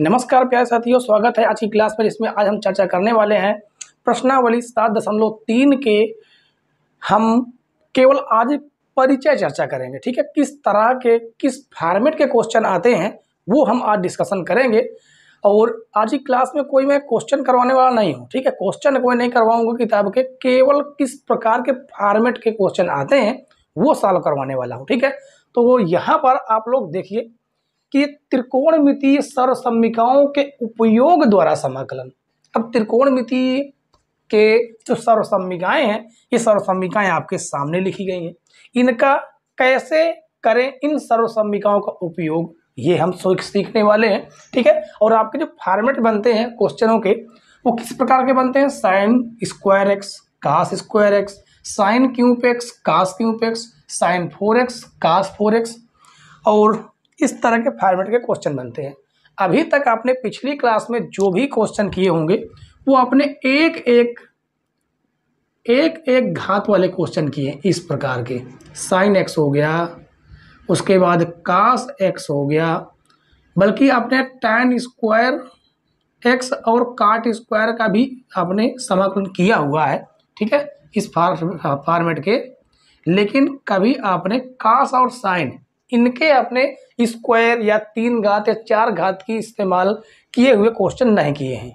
नमस्कार प्यारे साथियों स्वागत है आज की क्लास में जिसमें आज हम चर्चा करने वाले हैं प्रश्नावली सात दशमलव तीन के हम केवल आज परिचय चर्चा करेंगे ठीक है किस तरह के किस फॉर्मेट के क्वेश्चन आते हैं वो हम आज डिस्कशन करेंगे और आज की क्लास में कोई मैं क्वेश्चन करवाने वाला नहीं हूँ ठीक है क्वेश्चन कोई नहीं करवाऊंगा किताब के केवल किस प्रकार के फॉर्मेट के क्वेश्चन आते हैं वो सॉल्व करवाने वाला हूँ ठीक है तो वो यहाँ पर आप लोग देखिए कि मिति सर्वसम्मिकाओं के उपयोग द्वारा समाकलन अब मिति के जो सर्वसम्मिकाएँ हैं ये सर्वसम्मिकाएँ आपके सामने लिखी गई हैं इनका कैसे करें इन सर्वसम्मिकाओं का उपयोग ये हम सीखने वाले हैं ठीक है और आपके जो फॉर्मेट बनते हैं क्वेश्चनों के वो किस प्रकार के बनते हैं sine square x cos square x sine cube x cos cube x sine four x cos four x और इस तरह के फॉर्मेट के क्वेश्चन बनते हैं अभी तक आपने पिछली क्लास में जो भी क्वेश्चन किए होंगे वो आपने एक एक एक एक घात वाले क्वेश्चन किए इस प्रकार के साइन एक्स हो गया उसके बाद कास एक्स हो गया बल्कि आपने टेन स्क्वायर एक्स और काट स्क्वायर का भी आपने समाकलन किया हुआ है ठीक है इस फॉर्मेट के लेकिन कभी आपने कास और साइन इनके अपने स्क्वायर या तीन घात या चार घात की इस्तेमाल किए हुए क्वेश्चन नहीं किए हैं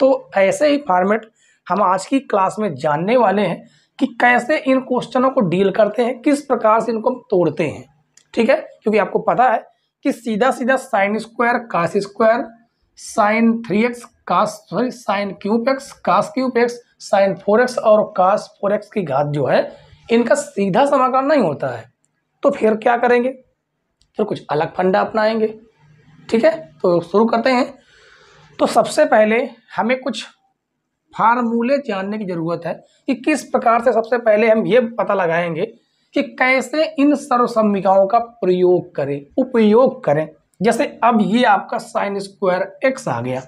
तो ऐसे ही फॉर्मेट हम आज की क्लास में जानने वाले हैं कि कैसे इन क्वेश्चनों को डील करते हैं किस प्रकार से इनको हम तोड़ते हैं ठीक है क्योंकि आपको पता है कि सीधा सीधा sine square cos square sine three x cos sorry sine cube x cos cube x sine four x और कास फोर एक्स की घात जो है इनका सीधा समाकलन नहीं होता है तो फिर क्या करेंगे फिर कुछ अलग फंडा अपनाएंगे ठीक है तो शुरू करते हैं तो सबसे पहले हमें कुछ फार्मूले जानने की ज़रूरत है कि किस प्रकार से सबसे पहले हम ये पता लगाएंगे कि कैसे इन सर्वसमिकाओं का प्रयोग करें उपयोग करें जैसे अब ये आपका साइन स्क्वायर एक्स आ गया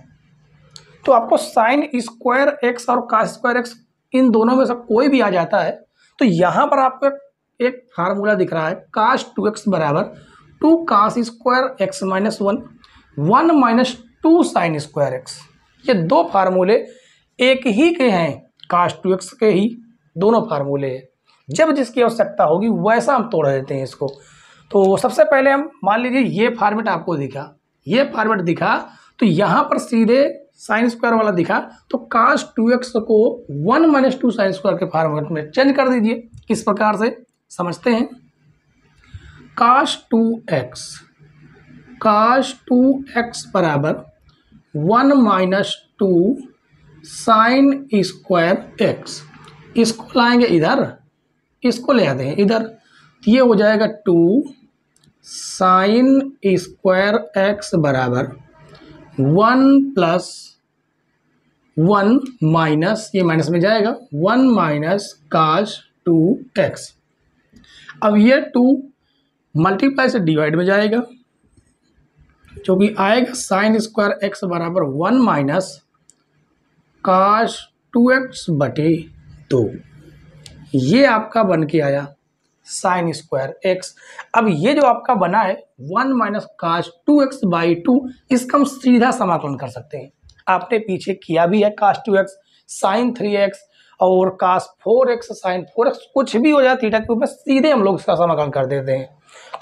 तो आपको साइन स्क्वायर एक्स और का स्क्वायर एक्स इन दोनों में से कोई भी आ जाता है तो यहाँ पर आपको एक फार्मूला दिख रहा है कास्ट टू एक्स बराबर two cos square x minus one one minus two sine square x ये दो फार्मूले एक ही के हैं कास टू एक्स के ही दोनों फार्मूले हैं जब जिसकी आवश्यकता होगी वैसा हम तोड़ देते हैं इसको तो सबसे पहले हम मान लीजिए ये फार्मेट आपको दिखा ये फार्मेट दिखा तो यहाँ पर सीधे साइन स्क्वायर वाला दिखा तो कास टू एक्स को one minus two sine square के फार्मेट में चेंज कर दीजिए किस प्रकार से समझते हैं cos two x cos two x बराबर one minus two sine square x इसको लाएंगे इधर इसको ले आते हैं इधर ये हो जाएगा टू साइन स्क्वायर एक्स बराबर वन प्लस वन माइनस ये माइनस में जाएगा one minus cos two x अब ये टू मल्टीप्लाई से डिवाइड में जाएगा जो कि आएगा साइन स्क्वायर एक्स बराबर one minus cos two x बटे दो ये आपका बन के आया साइन स्क्वायर एक्स अब ये जो आपका बना है one minus cos two x by two इसका हम सीधा समाकलन कर सकते हैं आपने पीछे किया भी है cos two x sine three x और cos four x sine four x कुछ भी हो जाए थीटा के ऊपर सीधे हम लोग इसका समाकलन कर देते हैं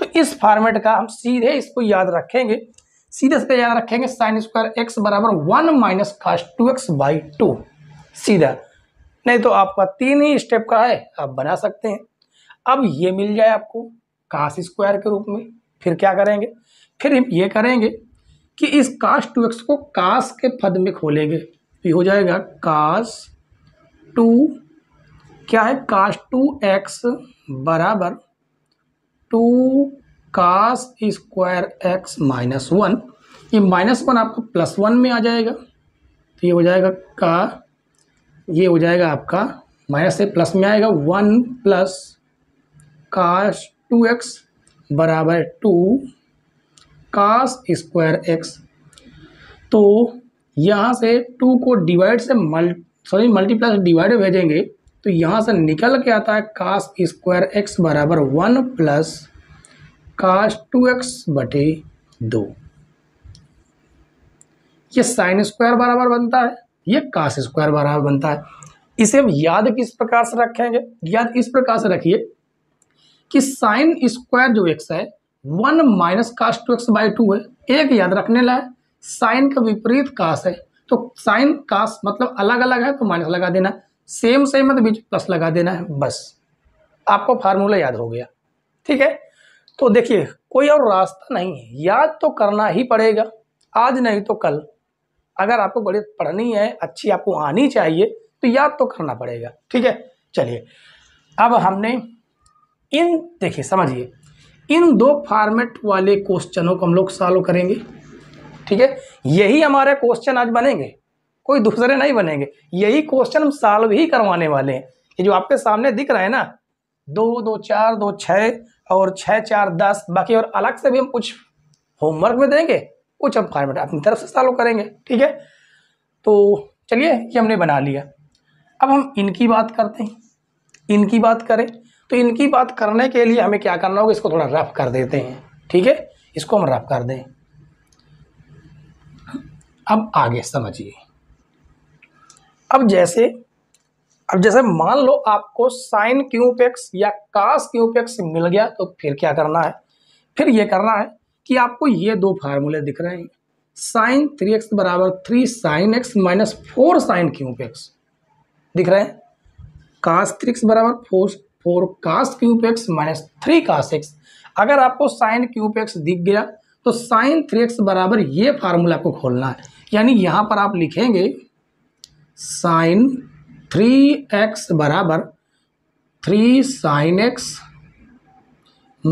तो इस फॉर्मेट का हम सीधे इसको याद रखेंगे सीधे सीधे याद रखेंगे साइन स्क्वायर एक्स बराबर one minus cos two x by two सीधा नहीं तो आपका तीन ही स्टेप का है आप बना सकते हैं अब ये मिल जाए आपको काश स्क्वायर के रूप में फिर क्या करेंगे फिर हम ये करेंगे कि इस काश टू एक्स को काश के पद में खोलेंगे हो जाएगा काश टू क्या है काश टू एक्स बराबर two cos square x minus one ये माइनस वन आपका प्लस वन में आ जाएगा तो ये हो जाएगा का ये हो जाएगा आपका माइनस से प्लस में आएगा one plus cos two x बराबर टू कास स्क्वायर एक्स तो यहाँ से टू को डिवाइड से मल्ट सॉरी मल्टीप्लाई डिवाइड भेजेंगे तो यहाँ से निकल के आता है कास स्क्वायर एक्स बराबर one plus cos two x बटे दो ये साइन स्क्वायर बराबर बनता है ये कास स्क्वायर बराबर बनता है इसे हम याद किस प्रकार से रखेंगे याद इस प्रकार से रखिए कि साइन स्क्वायर जो एक्स है one minus cos two x by two है एक याद रखने लायक साइन का विपरीत कास है तो साइन कास मतलब अलग अलग है तो माइनस लगा देना सेम सेम है तो बीच प्लस लगा देना है बस आपको फार्मूला याद हो गया ठीक है तो देखिए कोई और रास्ता नहीं है याद तो करना ही पड़ेगा आज नहीं तो कल अगर आपको गणित पढ़नी है अच्छी आपको आनी चाहिए तो याद तो करना पड़ेगा ठीक है चलिए अब हमने इन देखिए समझिए इन दो फॉर्मेट वाले क्वेश्चनों को हम लोग सॉल्व करेंगे ठीक है यही हमारे क्वेश्चन आज बनेंगे कोई दूसरे नहीं बनेंगे यही क्वेश्चन हम सॉल्व ही करवाने वाले हैं ये जो आपके सामने दिख रहा है ना दो दो चार दो छः और छः चार दस बाकी और अलग से भी हम कुछ होमवर्क में देंगे कुछ हम फॉर्मेट अपनी तरफ से सॉल्व करेंगे ठीक है तो चलिए ये हमने बना लिया अब हम इनकी बात करते हैं इनकी बात करें तो इनकी बात करने के लिए हमें क्या करना होगा इसको थोड़ा रफ कर देते हैं ठीक है इसको हम रफ कर दें अब आगे समझिए अब जैसे अब जैसे मान लो आपको साइन एक्स या कास एक्स मिल गया तो फिर क्या करना है फिर ये करना है कि आपको ये दो फार्मूले दिख रहे हैं साइन थ्री एक्स बराबर three sine x minus four sine cube x दिख रहे हैं कास थ्री एक्स बराबर four four cos cube x minus three cos x अगर आपको साइन एक्स दिख गया तो साइन थ्री एक्स बराबर ये फार्मूला आपको खोलना है यानी यहाँ पर आप लिखेंगे साइन थ्री एक्स बराबर three sine x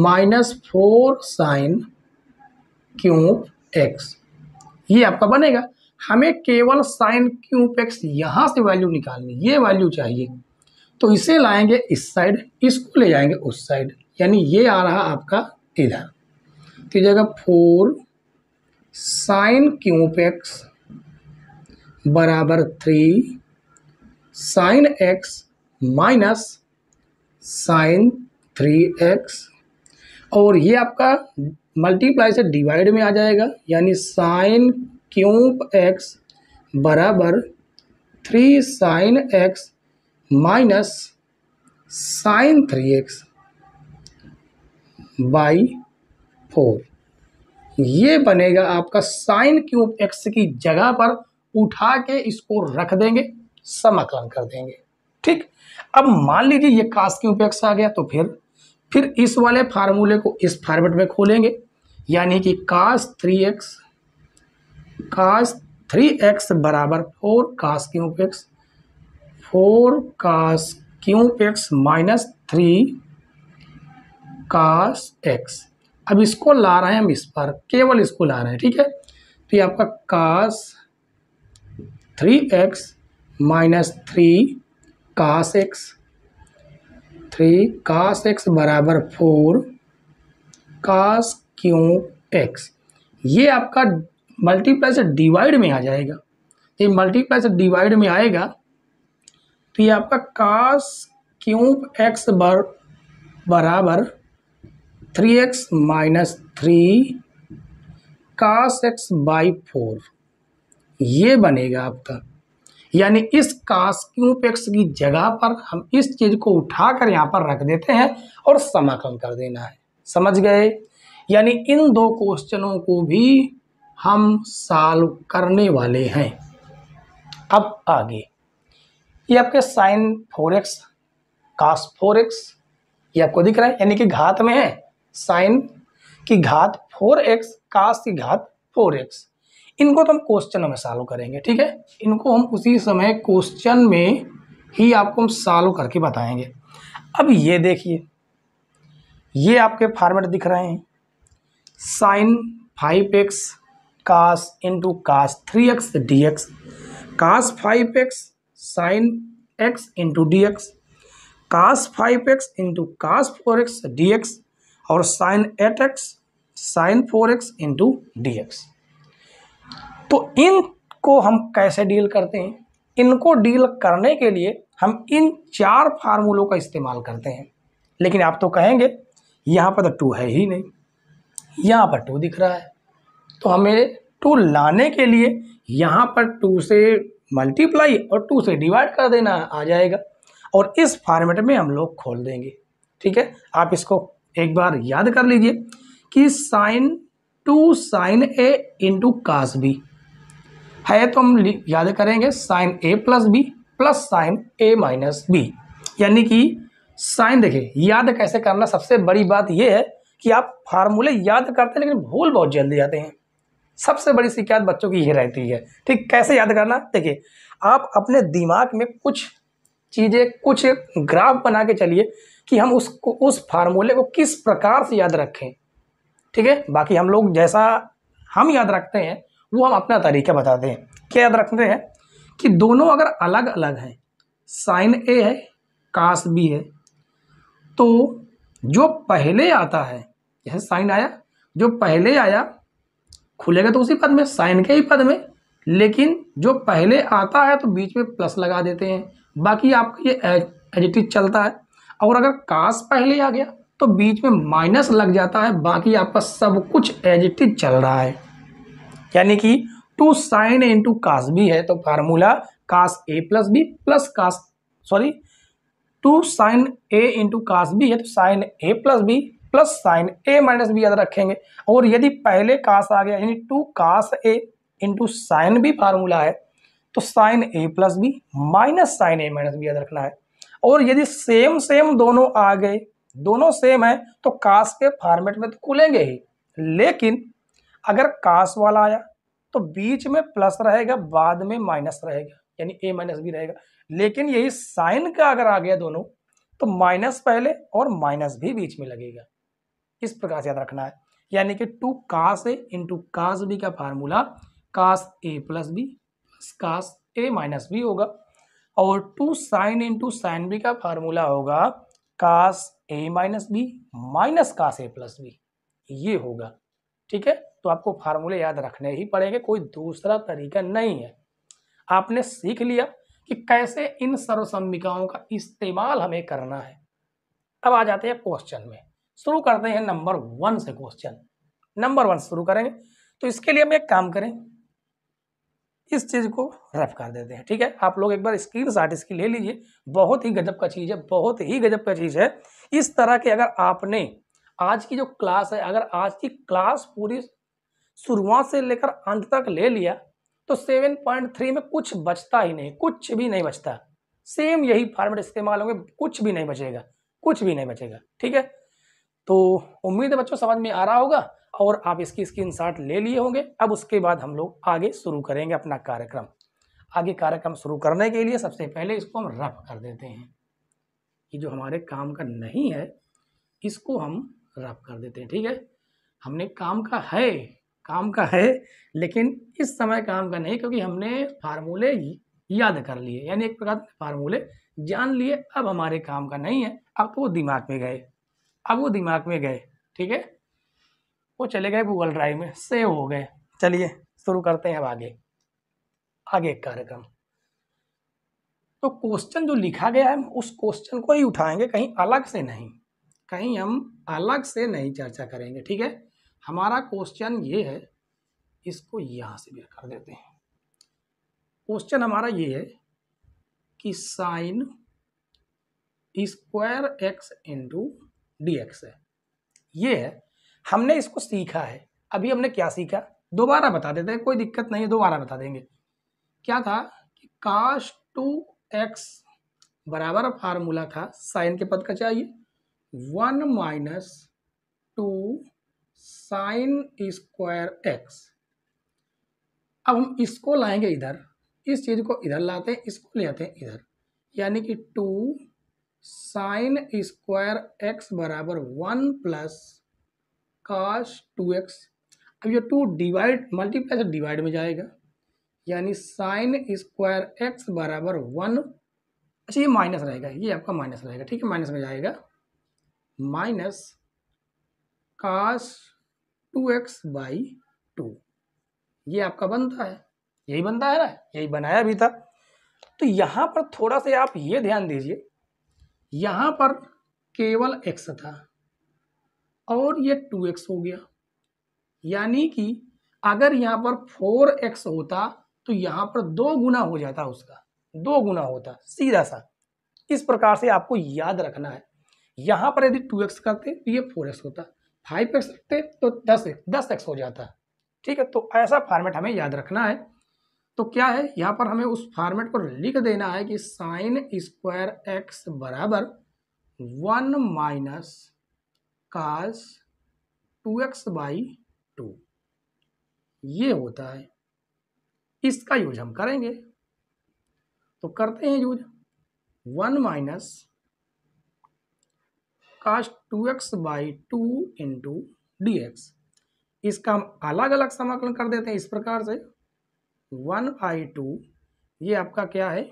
minus four sine cube x ये आपका बनेगा हमें केवल साइन क्यूब एक्स यहाँ से वैल्यू निकालनी ये वैल्यू चाहिए तो इसे लाएंगे इस साइड इसको ले जाएंगे उस साइड यानी ये आ रहा आपका इधर तो जगह फोर साइन क्यूब एक्स बराबर three sine x minus sine three x और ये आपका मल्टीप्लाई से डिवाइड में आ जाएगा यानी साइन क्यूब एक्स बराबर three sine x minus sine three x by four ये बनेगा आपका साइन क्यूब एक्स की जगह पर उठा के इसको रख देंगे समाकलन कर देंगे ठीक अब मान लीजिए ये कास की उपेक्षा आ गया तो फिर फिर इस वाले फार्मूले को इस फॉर्मेट में खोलेंगे यानी कि cos three x cos three x बराबर four cos cube x four cos cube x minus three cos x अब इसको ला रहे हैं हम इस पर केवल इसको ला रहे हैं ठीक है तो ये आपका cos three x minus three cos x three cos x बराबर फोर कास क्यू एक्स ये आपका मल्टीप्लाई से डिवाइड में आ जाएगा ये मल्टीप्लाई से डिवाइड में आएगा तो ये आपका कास क्यूब एक्स बर बराबर three x minus three cos x by four ये बनेगा आपका यानी इस कास्क्यूपेक्स की जगह पर हम इस चीज़ को उठा कर यहाँ पर रख देते हैं और समाकलन कर देना है समझ गए यानी इन दो क्वेश्चनों को भी हम सॉल्व करने वाले हैं अब आगे ये आपके sine four x cos four x ये आपको दिख रहा है यानी कि घात में है साइन की घात फोर एक्स कास की घात फोर एक्स इनको तो हम क्वेश्चन में सॉल्व करेंगे ठीक है इनको हम उसी समय क्वेश्चन में ही आपको हम सॉल्व करके बताएंगे अब ये देखिए ये आपके फॉर्मेट दिख रहे हैं sine five x cos into cos three x D x cos five x sine x into D x cos five x into cos four x D x और sine eight x sine four x into D x तो इनको हम कैसे deal करते हैं इनको deal करने के लिए हम इन चार फार्मूलों का इस्तेमाल करते हैं लेकिन आप तो कहेंगे यहाँ पर तो टू है ही नहीं यहाँ पर टू दिख रहा है तो हमें टू लाने के लिए यहाँ पर टू से मल्टीप्लाई और टू से डिवाइड कर देना आ जाएगा और इस फार्मेट में हम लोग खोल देंगे ठीक है आप इसको एक बार याद कर लीजिए कि साइन टू साइन ए इंटू कास बी है तो हम याद करेंगे साइन ए प्लस बी प्लस साइन ए माइनस बी यानी कि साइन देखिए याद कैसे करना सबसे बड़ी बात यह है कि आप फार्मूले याद करते हैं लेकिन भूल बहुत जल्दी जाते हैं सबसे बड़ी शिकायत बच्चों की यह रहती है ठीक कैसे याद करना देखिए आप अपने दिमाग में कुछ चीज़ें कुछ ग्राफ बना के चलिए कि हम उसको उस फार्मूले को किस प्रकार से याद रखें ठीक है बाकी हम लोग जैसा हम याद रखते हैं वो हम अपना तरीका बताते हैं क्या याद रखते हैं कि दोनों अगर अलग अलग हैं साइन ए है कास बी है तो जो पहले आता है यह साइन आया जो पहले आया खुलेगा तो उसी पद में साइन के ही पद में लेकिन जो पहले आता है तो बीच में प्लस लगा देते हैं बाकी आपका ये एडिटिव चलता है और अगर कास पहले आ गया तो बीच में माइनस लग जाता है बाकी आपका सब कुछ एजिटिव चल रहा है यानी कि two sine into cos b है तो फार्मूला कास ए plus B plus cos sorry two sine ए इंटू कास बी है तो साइन ए प्लस बी प्लस साइन ए माइनस बी याद रखेंगे और यदि पहले कास आ गया यानी टू कास ए इंटू साइन बी फार्मूला है तो साइन ए प्लस बी माइनस साइन ए माइनस बी याद रखना है और यदि सेम सेम दोनों आ गए दोनों सेम है तो कास के फॉर्मेट में तो खुलेंगे ही लेकिन अगर काश वाला आया तो बीच में प्लस रहेगा बाद में माइनस रहेगा यानी ए माइनस बी रहेगा लेकिन यही साइन का अगर आ गया दोनों तो माइनस पहले और माइनस भी बीच में लगेगा इस प्रकार से याद रखना है यानी कि two cos a into cos b का formula cos a plus B plus काश ए माइनस बी होगा और two sine into sine b का फार्मूला होगा काश ए माइनस बी माइनस काश ए प्लस बी ये होगा ठीक है तो आपको फार्मूले याद रखने ही पड़ेंगे कोई दूसरा तरीका नहीं है आपने सीख लिया कि कैसे इन सर्वसमिकाओं का इस्तेमाल हमें करना है अब आ जाते हैं क्वेश्चन में शुरू करते हैं नंबर वन से क्वेश्चन नंबर वन शुरू करेंगे तो इसके लिए हम एक काम करें इस चीज़ को रफ कर देते हैं ठीक है आप लोग एक बार स्क्रीन शॉट इसकी ले लीजिए बहुत ही गजब का चीज़ है बहुत ही गजब का चीज़ है इस तरह के अगर आपने आज की जो क्लास है अगर आज की क्लास पूरी शुरुआत से लेकर अंत तक ले लिया तो 7.3 में कुछ बचता ही नहीं कुछ भी नहीं बचता सेम यही फॉर्मेट इस्तेमाल होंगे कुछ भी नहीं बचेगा कुछ भी नहीं बचेगा ठीक है तो उम्मीद है बच्चों समझ में आ रहा होगा और आप इसकी स्क्रीन ले लिए होंगे अब उसके बाद हम लोग आगे शुरू करेंगे अपना कार्यक्रम आगे कार्यक्रम शुरू करने के लिए सबसे पहले इसको हम रफ कर देते हैं कि जो हमारे काम का नहीं है इसको हम रफ कर देते हैं ठीक है हमने काम का है काम का है लेकिन इस समय काम का नहीं क्योंकि हमने फार्मूले याद कर लिए यानी एक प्रकार के फार्मूले जान लिए अब हमारे काम का नहीं है अब तो वो दिमाग में गए अब वो दिमाग में गए ठीक है वो चले गए गूगल ड्राइव में सेव हो गए चलिए शुरू करते हैं अब आगे आगे कार्यक्रम तो क्वेश्चन जो लिखा गया है उस क्वेश्चन को ही उठाएंगे कहीं अलग से नहीं कहीं हम अलग से नहीं चर्चा करेंगे ठीक है हमारा क्वेश्चन ये है इसको यहाँ से भी कर देते हैं क्वेश्चन हमारा ये है कि sine square x into D x है ये है हमने इसको सीखा है अभी हमने क्या सीखा दोबारा बता देते हैं कोई दिक्कत नहीं है दोबारा बता देंगे क्या था कि काश टू एक्स बराबर फार्मूला था साइन के पद का चाहिए one minus two sine square x अब हम इसको लाएंगे इधर इस चीज़ को इधर लाते हैं इसको ले आते हैं इधर यानी कि टू साइन स्क्वायर एक्स बराबर one plus cos two x अब ये टू डिवाइड मल्टीप्लाई से डिवाइड में जाएगा यानी साइन स्क्वायर एक्स बराबर वन अच्छा ये माइनस रहेगा ये आपका माइनस रहेगा ठीक है माइनस में जाएगा minus cos two x by two ये आपका बनता है यही बनता है ना यही बनाया भी था तो यहाँ पर थोड़ा सा आप ये ध्यान दीजिए यहाँ पर केवल एक्स था और ये टू एक्स हो गया यानी कि अगर यहाँ पर फोर एक्स होता तो यहाँ पर दो गुना हो जाता उसका दो गुना होता सीधा सा इस प्रकार से आपको याद रखना है यहाँ पर यदि टू एक्स करते तो ये फोर एक्स होता फाइव एक्स रखते तो दस एक्स दस एक्स हो जाता ठीक है तो ऐसा फार्मेट हमें याद रखना है तो क्या है यहाँ पर हमें उस फार्मेट को लिख देना है कि साइन स्क्वायर एक्स बराबर one minus cos two x by two ये होता है इसका यूज हम करेंगे तो करते हैं use one minus cos two x by two into D x इसका हम अलग अलग समाकलन कर देते हैं इस प्रकार से वन बाई टू ये आपका क्या है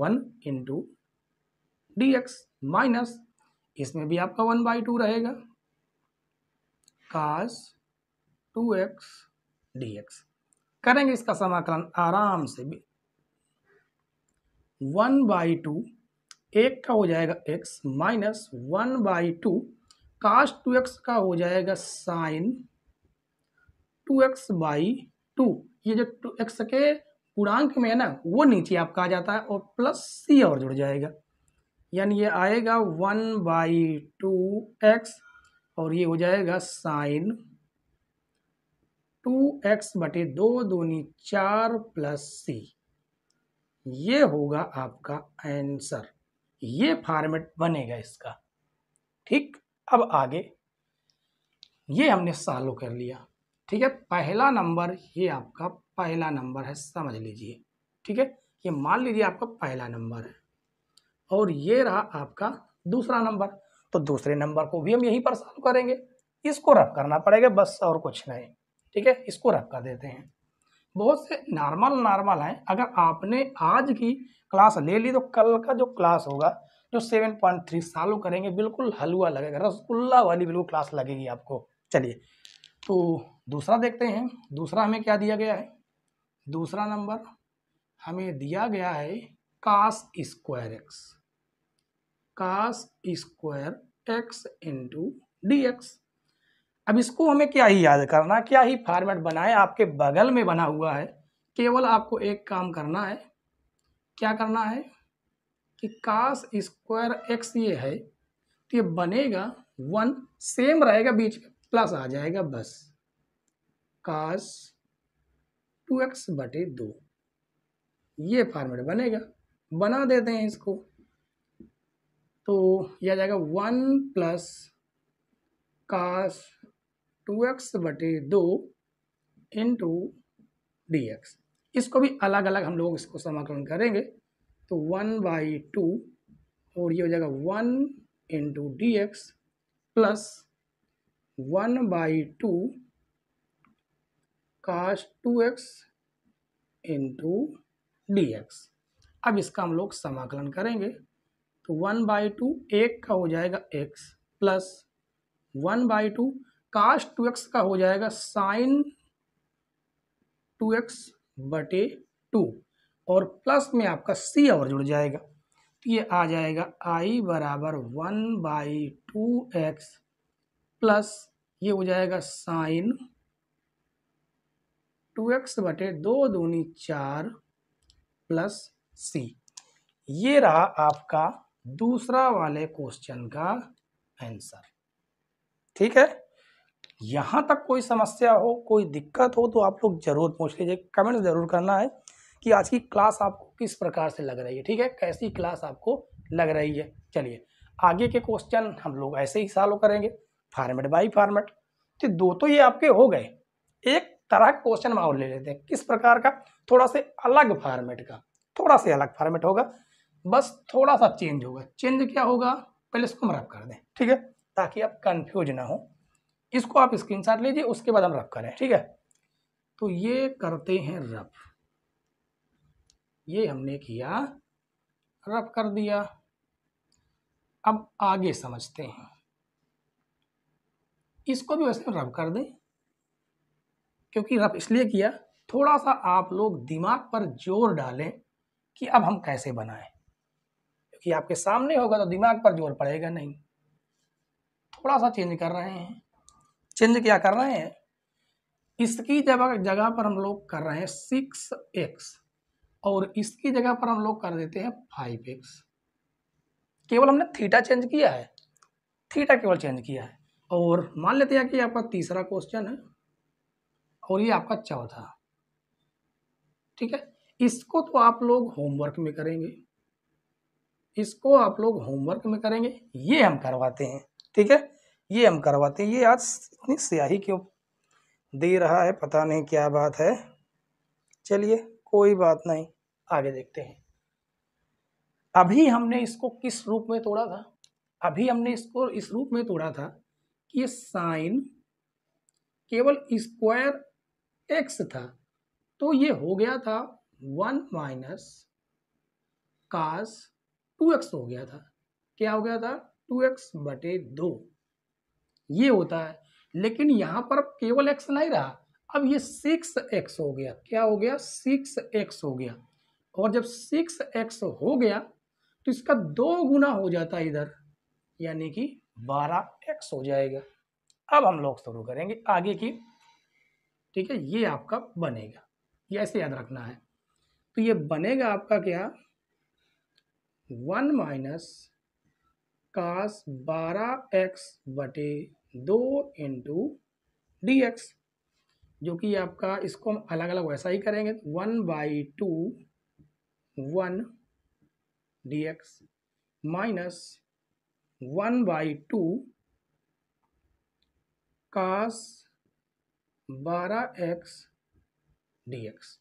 one into D x minus इसमें भी आपका वन बाई टू रहेगा cos two x D x करेंगे इसका समाकलन आराम से भी वन बाई टू एक का हो जाएगा x minus one by two cos two x का हो जाएगा sine two x by two ये जो टू एक्स के पूर्णांक में है ना वो नीचे आपका आ जाता है और प्लस सी और जुड़ जाएगा यानी ये आएगा वन बाई टू एक्स और ये हो जाएगा साइन टू एक्स बटे दो दूनी चार प्लस सी ये होगा आपका आंसर ये फॉर्मेट बनेगा इसका ठीक अब आगे ये हमने सालो कर लिया ठीक है पहला नंबर ये आपका पहला नंबर है समझ लीजिए ठीक है ये मान लीजिए आपका पहला नंबर है और ये रहा आपका दूसरा नंबर तो दूसरे नंबर को भी हम यहीं पर सॉल्व करेंगे इसको रफ करना पड़ेगा बस और कुछ नहीं ठीक है इसको रफ कर देते हैं बहुत से नॉर्मल नॉर्मल हैं अगर आपने आज की क्लास ले ली तो कल का जो क्लास होगा जो सेवन पॉइंट थ्री सालों करेंगे बिल्कुल हलवा लगेगा रसगुल्ला वाली बिल्कुल क्लास लगेगी आपको चलिए तो दूसरा देखते हैं दूसरा हमें क्या दिया गया है दूसरा नंबर हमें दिया गया है cos square x cos square x into D x अब इसको हमें क्या ही याद करना क्या ही फॉर्मेट बनाए आपके बगल में बना हुआ है केवल आपको एक काम करना है क्या करना है कि काश स्क्वायर एक्स ये है तो ये बनेगा वन सेम रहेगा बीच में प्लस आ जाएगा बस काश टू एक्स बटे दो ये फॉर्मेट बनेगा बना देते हैं इसको तो यह आ जाएगा one plus cos two x बटे दो इंटू डी एक्स इसको भी अलग अलग हम लोग इसको समाकलन करेंगे तो वन बाई टू और ये हो जाएगा one into D x plus one by two cos two x into D x अब इसका हम लोग समाकलन करेंगे तो वन बाई टू एक का हो जाएगा x plus one by two cos two x का हो जाएगा साइन टू एक्स बटे टू और प्लस में आपका सी और जुड़ जाएगा तो ये आ जाएगा आई बराबर one by two x plus ये हो जाएगा साइन टू एक्स बटे दो दूनी चार प्लस सी ये रहा आपका दूसरा वाले क्वेश्चन का आंसर ठीक है यहाँ तक कोई समस्या हो कोई दिक्कत हो तो आप लोग ज़रूर पूछ लीजिए कमेंट ज़रूर करना है कि आज की क्लास आपको किस प्रकार से लग रही है ठीक है कैसी क्लास आपको लग रही है चलिए आगे के क्वेश्चन हम लोग ऐसे ही सॉल्व करेंगे फार्मेट बाई फार्मेट तो दो तो ये आपके हो गए एक तरह का क्वेश्चन माहौल ले लेते हैं किस प्रकार का थोड़ा से अलग फार्मेट का थोड़ा से अलग फार्मेट होगा बस थोड़ा सा चेंज होगा चेंज क्या होगा पहले इसको हम कर दें ठीक है ताकि आप कन्फ्यूज ना हो इसको आप स्क्रीन शॉट लीजिए उसके बाद हम रफ करें ठीक है तो ये करते हैं रफ ये हमने किया रफ कर दिया अब आगे समझते हैं इसको भी वैसे रफ कर दें क्योंकि रफ इसलिए किया थोड़ा सा आप लोग दिमाग पर जोर डालें कि अब हम कैसे बनाएं क्योंकि आपके सामने होगा तो दिमाग पर जोर पड़ेगा नहीं थोड़ा सा चेंज कर रहे हैं चेंज क्या कर रहे हैं इसकी जगह जगह पर हम लोग कर रहे हैं सिक्स एक्स और इसकी जगह पर हम लोग कर देते हैं फाइव एक्स केवल हमने थीटा चेंज किया है थीटा केवल चेंज किया है और मान लेते हैं कि आपका तीसरा क्वेश्चन है और ये आपका चौथा ठीक है इसको तो आप लोग होमवर्क में करेंगे इसको आप लोग होमवर्क में करेंगे ये हम करवाते हैं ठीक है ये हम करवाते हैं ये आज इतनी स्याही क्यों दे रहा है पता नहीं क्या बात है चलिए कोई बात नहीं आगे देखते हैं अभी हमने इसको किस रूप में तोड़ा था अभी हमने इसको इस रूप में तोड़ा था कि ये साइन केवल स्क्वायर एक्स था तो ये हो गया था one minus cos two x हो गया था क्या हो गया था टू एक्स बटे दो ये होता है लेकिन यहाँ पर केवल एक्स नहीं रहा अब ये सिक्स एक्स हो गया क्या हो गया सिक्स एक्स हो गया और जब सिक्स एक्स हो गया तो इसका दो गुना हो जाता है इधर यानी कि बारह एक्स हो जाएगा अब हम लोग शुरू करेंगे आगे की ठीक है ये आपका बनेगा ये ऐसे याद रखना है तो ये बनेगा आपका क्या वन माइनस कास बारह एक्स बटे दो इंटू डी एक्स जो कि आपका इसको हम अलग अलग वैसा ही करेंगे one by two one d x minus one by two cos बारह एक्स डी एक्स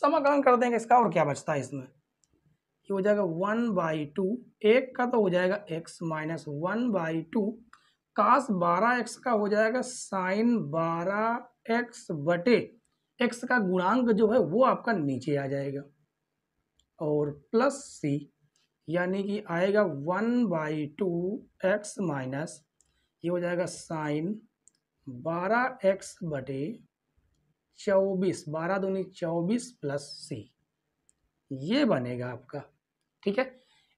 समाकलन कर देंगे इसका और क्या बचता है इसमें ये हो जाएगा वन बाई टू एक का तो हो जाएगा x minus one by two cos बारह एक्स का हो जाएगा साइन बारह एक्स बटे एक्स का गुणांक जो है वो आपका नीचे आ जाएगा और प्लस सी यानी कि आएगा one by two x minus ये हो जाएगा साइन बारह एक्स बटे चौबीस बारह दूनी चौबीस प्लस सी ये बनेगा आपका ठीक है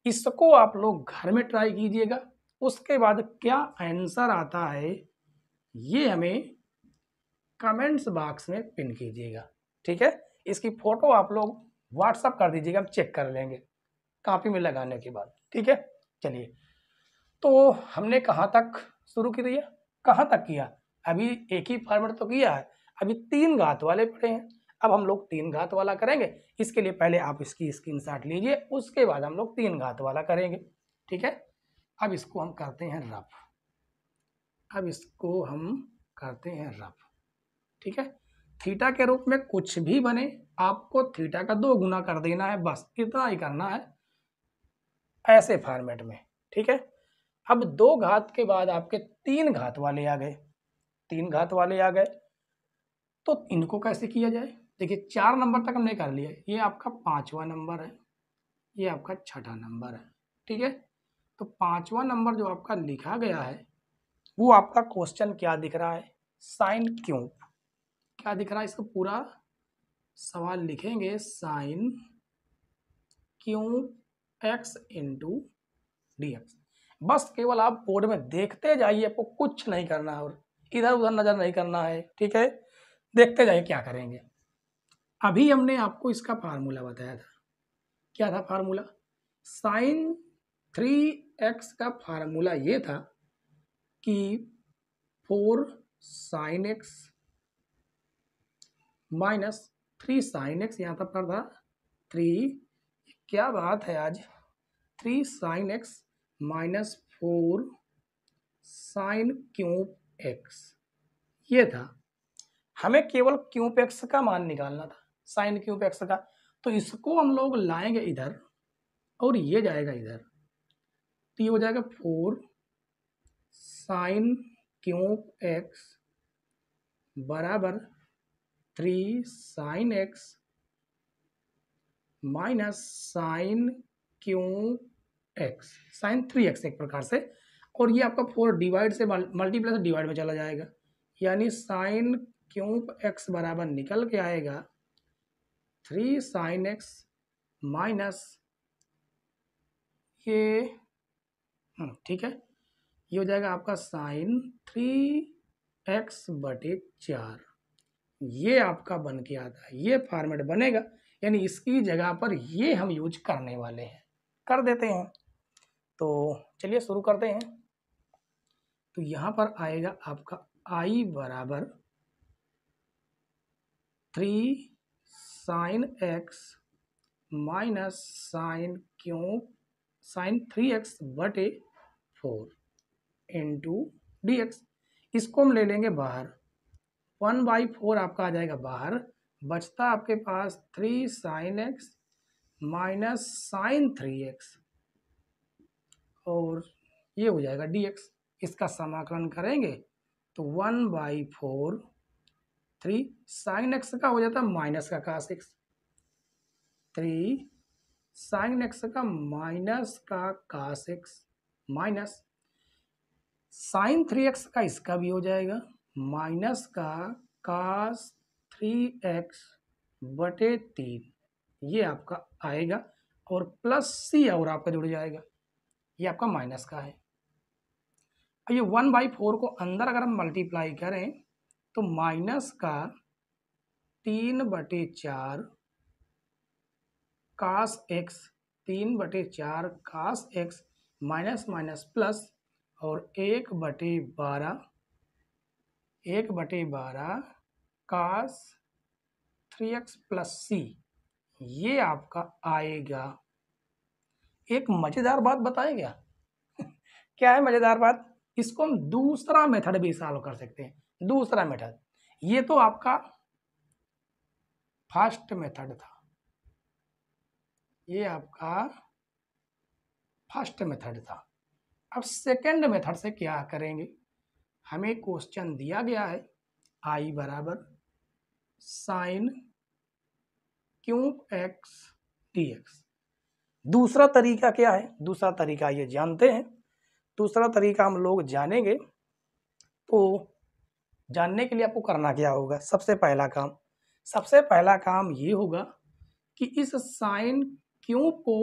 इसको आप लोग घर में ट्राई कीजिएगा उसके बाद क्या आंसर आता है ये हमें कमेंट्स बॉक्स में पिन कीजिएगा ठीक है इसकी फ़ोटो आप लोग व्हाट्सअप कर दीजिएगा हम चेक कर लेंगे कापी में लगाने के बाद ठीक है चलिए तो हमने कहाँ तक शुरू की दिया कहाँ तक किया अभी एक ही फॉर्मेट तो किया है अभी तीन घात वाले पड़े हैं अब हम लोग तीन घात वाला करेंगे इसके लिए पहले आप इसकी स्क्रीन लीजिए उसके बाद हम लोग तीन घात वाला करेंगे ठीक है अब इसको हम करते हैं रफ अब इसको हम करते हैं रफ ठीक है थीटा के रूप में कुछ भी बने आपको थीटा का दो गुना कर देना है बस इतना ही करना है ऐसे फॉर्मेट में ठीक है अब दो घात के बाद आपके तीन घात वाले आ गए तीन घात वाले आ गए तो इनको कैसे किया जाए देखिए चार नंबर तक हमने कर लिया ये आपका पांचवा नंबर है ये आपका छठा नंबर है ठीक है तो पांचवा नंबर जो आपका लिखा गया है वो आपका क्वेश्चन क्या दिख रहा है साइन क्यूब क्या दिख रहा है इसका पूरा सवाल लिखेंगे sine cube x into D x बस केवल आप बोर्ड में देखते जाइए आपको कुछ नहीं करना है और इधर उधर नज़र नहीं करना है ठीक है देखते जाइए क्या करेंगे अभी हमने आपको इसका फार्मूला बताया था क्या था फार्मूला साइन थ्री एक्स का फार्मूला ये था कि four sine x minus three sine x यहाँ तक पर था थ्री क्या बात है आज three sine x minus four sine cube x ये था हमें केवल क्यूब एक्स का मान निकालना था साइन क्यूब एक्स का तो इसको हम लोग लाएंगे इधर और ये जाएगा इधर तो ये हो जाएगा फोर साइन क्यूब एक्स बराबर three sine x minus sine cube x sine three x एक प्रकार से और ये आपका फोर डिवाइड से मल्टीप्लाई से डिवाइड में चला जाएगा यानी साइन क्यूब एक्स बराबर निकल के आएगा थ्री साइन एक्स माइनस ये हम्म, ठीक है ये हो जाएगा आपका साइन थ्री एक्स बटे चार ये आपका बन के आता है ये फॉर्मेट बनेगा यानी इसकी जगह पर ये हम यूज करने वाले हैं कर देते हैं तो चलिए शुरू करते हैं तो यहाँ पर आएगा आपका आई बराबर three sine x minus sine cube sine three x बटे four into D x इसको हम ले लेंगे बाहर वन बाई फोर आपका आ जाएगा बाहर बचता आपके पास three sine x minus sine three x और ये हो जाएगा डी एक्स इसका समाकलन करेंगे तो one by four three sine x का हो जाता है माइनस का cos x three sine x का माइनस का cos x minus sine three x का इसका भी हो जाएगा माइनस का कास थ्री एक्स बटे तीन ये आपका आएगा और प्लस सी और आपका जुड़ जाएगा ये आपका माइनस का है अब ये वन बाई फोर को अंदर अगर हम मल्टीप्लाई करें तो माइनस का तीन बटे चार कास एक्स तीन बटे चार cos x minus minus plus और एक बटे बारह एक बटे बारह कास थ्री एक्स प्लस सी ये आपका आएगा एक मज़ेदार बात बताया गया क्या है मज़ेदार बात इसको हम दूसरा मेथड भी सॉल्व कर सकते हैं दूसरा मेथड ये तो आपका फर्स्ट मेथड था ये आपका फर्स्ट मेथड था अब सेकंड मेथड से क्या करेंगे हमें क्वेश्चन दिया गया है आई बराबर sine cube x D x दूसरा तरीका क्या है दूसरा तरीका ये जानते हैं दूसरा तरीका हम लोग जानेंगे तो जानने के लिए आपको करना क्या होगा सबसे पहला काम सबसे पहला काम ये होगा कि इस साइन क्यूब को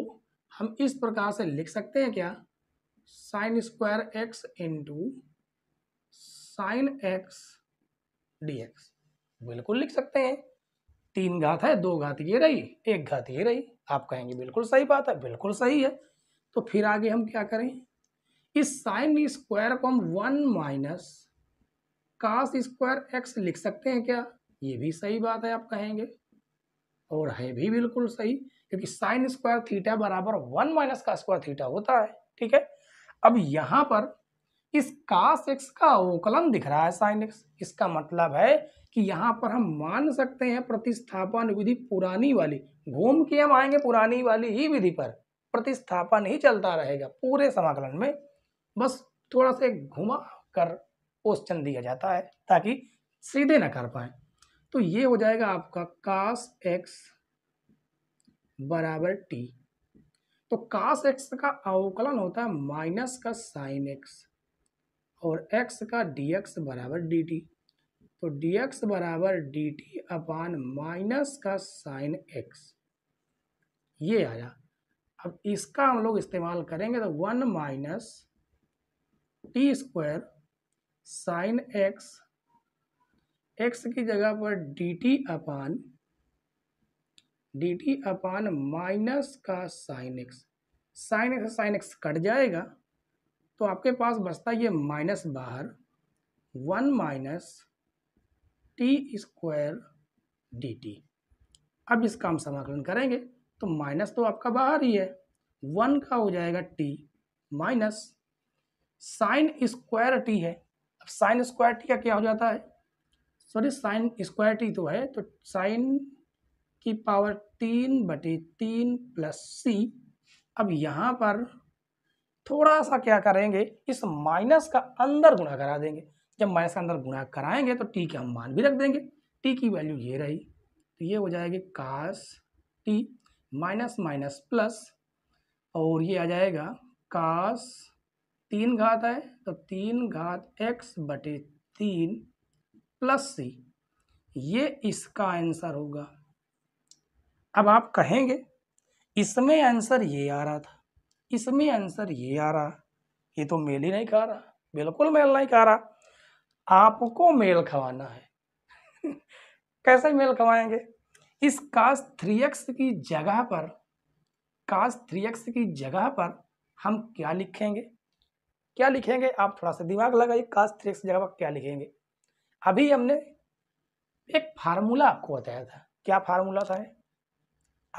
हम इस प्रकार से लिख सकते हैं क्या sine square x into sine x D x बिल्कुल लिख सकते हैं तीन घात है दो घात ये रही एक घात ये रही आप कहेंगे बिल्कुल सही बात है बिल्कुल सही है तो फिर आगे हम क्या करें इस साइन स्क्वायर को हम one minus cos square x लिख सकते हैं क्या ये भी सही बात है आप कहेंगे और है भी बिल्कुल सही क्योंकि साइन स्क्वायर थीटा बराबर वन माइनस का स्क्वायर थीटा होता है ठीक है अब यहाँ पर इस कास एक्स का अवकलन दिख रहा है साइन एक्स इसका मतलब है कि यहाँ पर हम मान सकते हैं प्रतिस्थापन विधि पुरानी वाली घूम के हम आएंगे पुरानी वाली ही विधि पर प्रतिस्थापन ही चलता रहेगा पूरे समाकलन में बस थोड़ा सा घुमा कर क्वेश्चन दिया जाता है ताकि सीधे ना कर पाए तो ये हो जाएगा आपका कास एक्स बराबर टी तो कास एक्स का अवकलन होता है माइनस का साइन एक्स और एक्स का डी एक्स बराबर डी टी तो डी एक्स बराबर डी टी अपान माइनस का साइन एक्स ये आया अब इसका हम लोग इस्तेमाल करेंगे तो one minus t square sine x x की जगह पर d t upon d t upon minus का sine x sine x sine x cut जाएगा तो आपके पास बचता ये माइनस बाहर one minus t square d t अब इसका हम समाकलन करेंगे तो माइनस तो आपका बाहर ही है वन का हो जाएगा t minus sine square t है अब साइन स्क्वायर टी का क्या हो जाता है सॉरी साइन स्क्वायर टी तो है तो साइन की पावर तीन बटे तीन प्लस सी अब यहाँ पर थोड़ा सा क्या करेंगे इस माइनस का अंदर गुणा करा देंगे जब माइनस का अंदर गुणा कराएंगे तो टी के हम मान भी रख देंगे टी की वैल्यू ये रही तो ये हो जाएगी cos t minus minus plus और ये आ जाएगा कास तीन घात है तो तीन घात एक्स बटे तीन प्लस सी ये इसका आंसर होगा अब आप कहेंगे इसमें आंसर ये आ रहा था इसमें आंसर ये आ रहा ये तो मेल ही नहीं खा रहा बिल्कुल मेल नहीं खा रहा आपको मेल खवाना है कैसे मेल खवाएंगे इस कास थ्री एक्स की जगह पर कास थ्री एक्स की जगह पर हम क्या लिखेंगे क्या लिखेंगे आप थोड़ा सा दिमाग लगाइए कास थ्री एक्स जगह पर क्या लिखेंगे अभी हमने एक फार्मूला आपको बताया था क्या फार्मूला था है?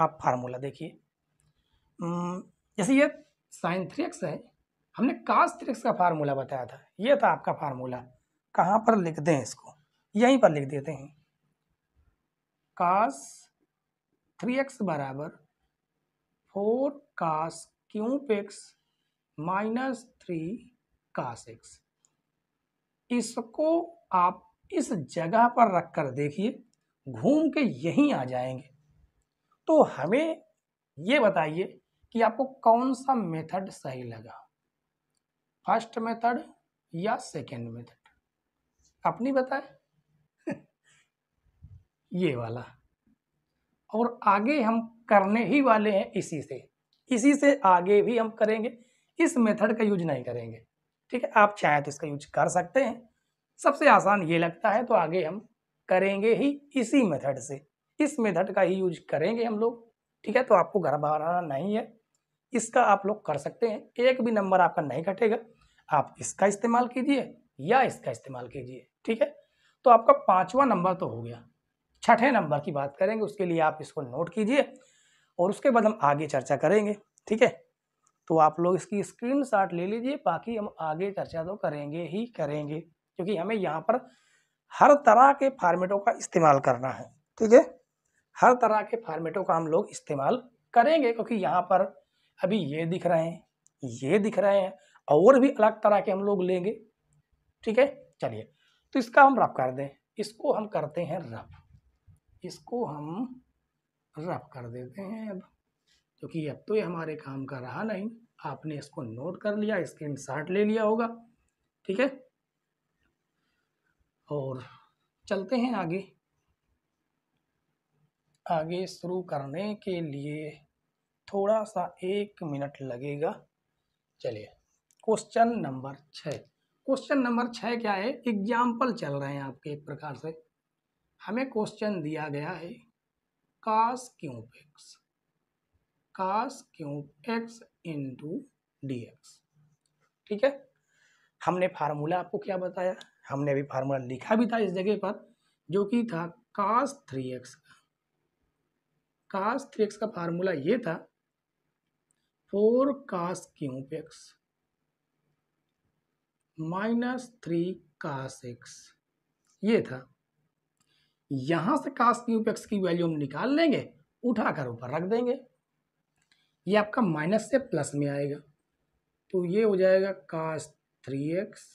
आप फार्मूला देखिए जैसे ये साइन थ्री एक्स है हमने कास थ्री एक्स का फार्मूला बताया था ये था आपका फार्मूला कहाँ पर लिख दें इसको यहीं पर लिख देते हैं कास थ्री एक्स बराबर four cos cube x minus three cos x इसको आप इस जगह पर रख कर देखिए घूम के यहीं आ जाएंगे तो हमें ये बताइए कि आपको कौन सा मेथड सही लगा फर्स्ट मेथड या सेकेंड मेथड अपनी बताए ये वाला और आगे हम करने ही वाले हैं इसी से इसी से आगे भी हम करेंगे इस मेथड का यूज नहीं करेंगे ठीक है आप चाहें तो इसका यूज कर सकते हैं सबसे आसान ये लगता है तो आगे हम करेंगे ही इसी मेथड से इस मेथड का ही यूज करेंगे हम लोग ठीक है तो आपको घर बनाना नहीं है इसका आप लोग कर सकते हैं एक भी नंबर आपका नहीं घटेगा आप इसका इस्तेमाल कीजिए या इसका इस्तेमाल कीजिए ठीक है तो आपका पाँचवा नंबर तो हो गया छठे नंबर की बात करेंगे उसके लिए आप इसको नोट कीजिए और उसके बाद हम आगे चर्चा करेंगे ठीक है तो आप लोग इसकी स्क्रीन शॉट ले लीजिए बाकी हम आगे चर्चा तो करेंगे ही करेंगे क्योंकि हमें यहाँ पर हर तरह के फार्मेटों का इस्तेमाल करना है ठीक है हर तरह के फार्मेटों का हम लोग इस्तेमाल करेंगे क्योंकि यहाँ पर अभी ये दिख रहे हैं ये दिख रहे हैं और भी अलग तरह के हम लोग लेंगे ठीक है चलिए तो इसका हम रफ कर दें इसको हम करते हैं रफ इसको हम रफ कर देते हैं अब क्योंकि अब तो ये हमारे काम का रहा नहीं आपने इसको नोट कर लिया स्क्रीन शॉट ले लिया होगा ठीक है और चलते हैं आगे आगे शुरू करने के लिए थोड़ा सा एक मिनट लगेगा चलिए क्वेश्चन नंबर छ क्वेश्चन नंबर छः क्या है एग्जाम्पल चल रहे हैं आपके एक प्रकार से हमें क्वेश्चन दिया गया है cos cube x cos cube x into D x ठीक है हमने फार्मूला आपको क्या बताया हमने अभी फार्मूला लिखा भी था इस जगह पर जो कि था cos three x cos three x का फार्मूला ये था four cos cube x minus three cos x ये था यहां से कास क्यू एक्स की वैल्यू हम निकाल लेंगे उठाकर ऊपर रख देंगे ये आपका माइनस से प्लस में आएगा तो ये हो जाएगा cos three x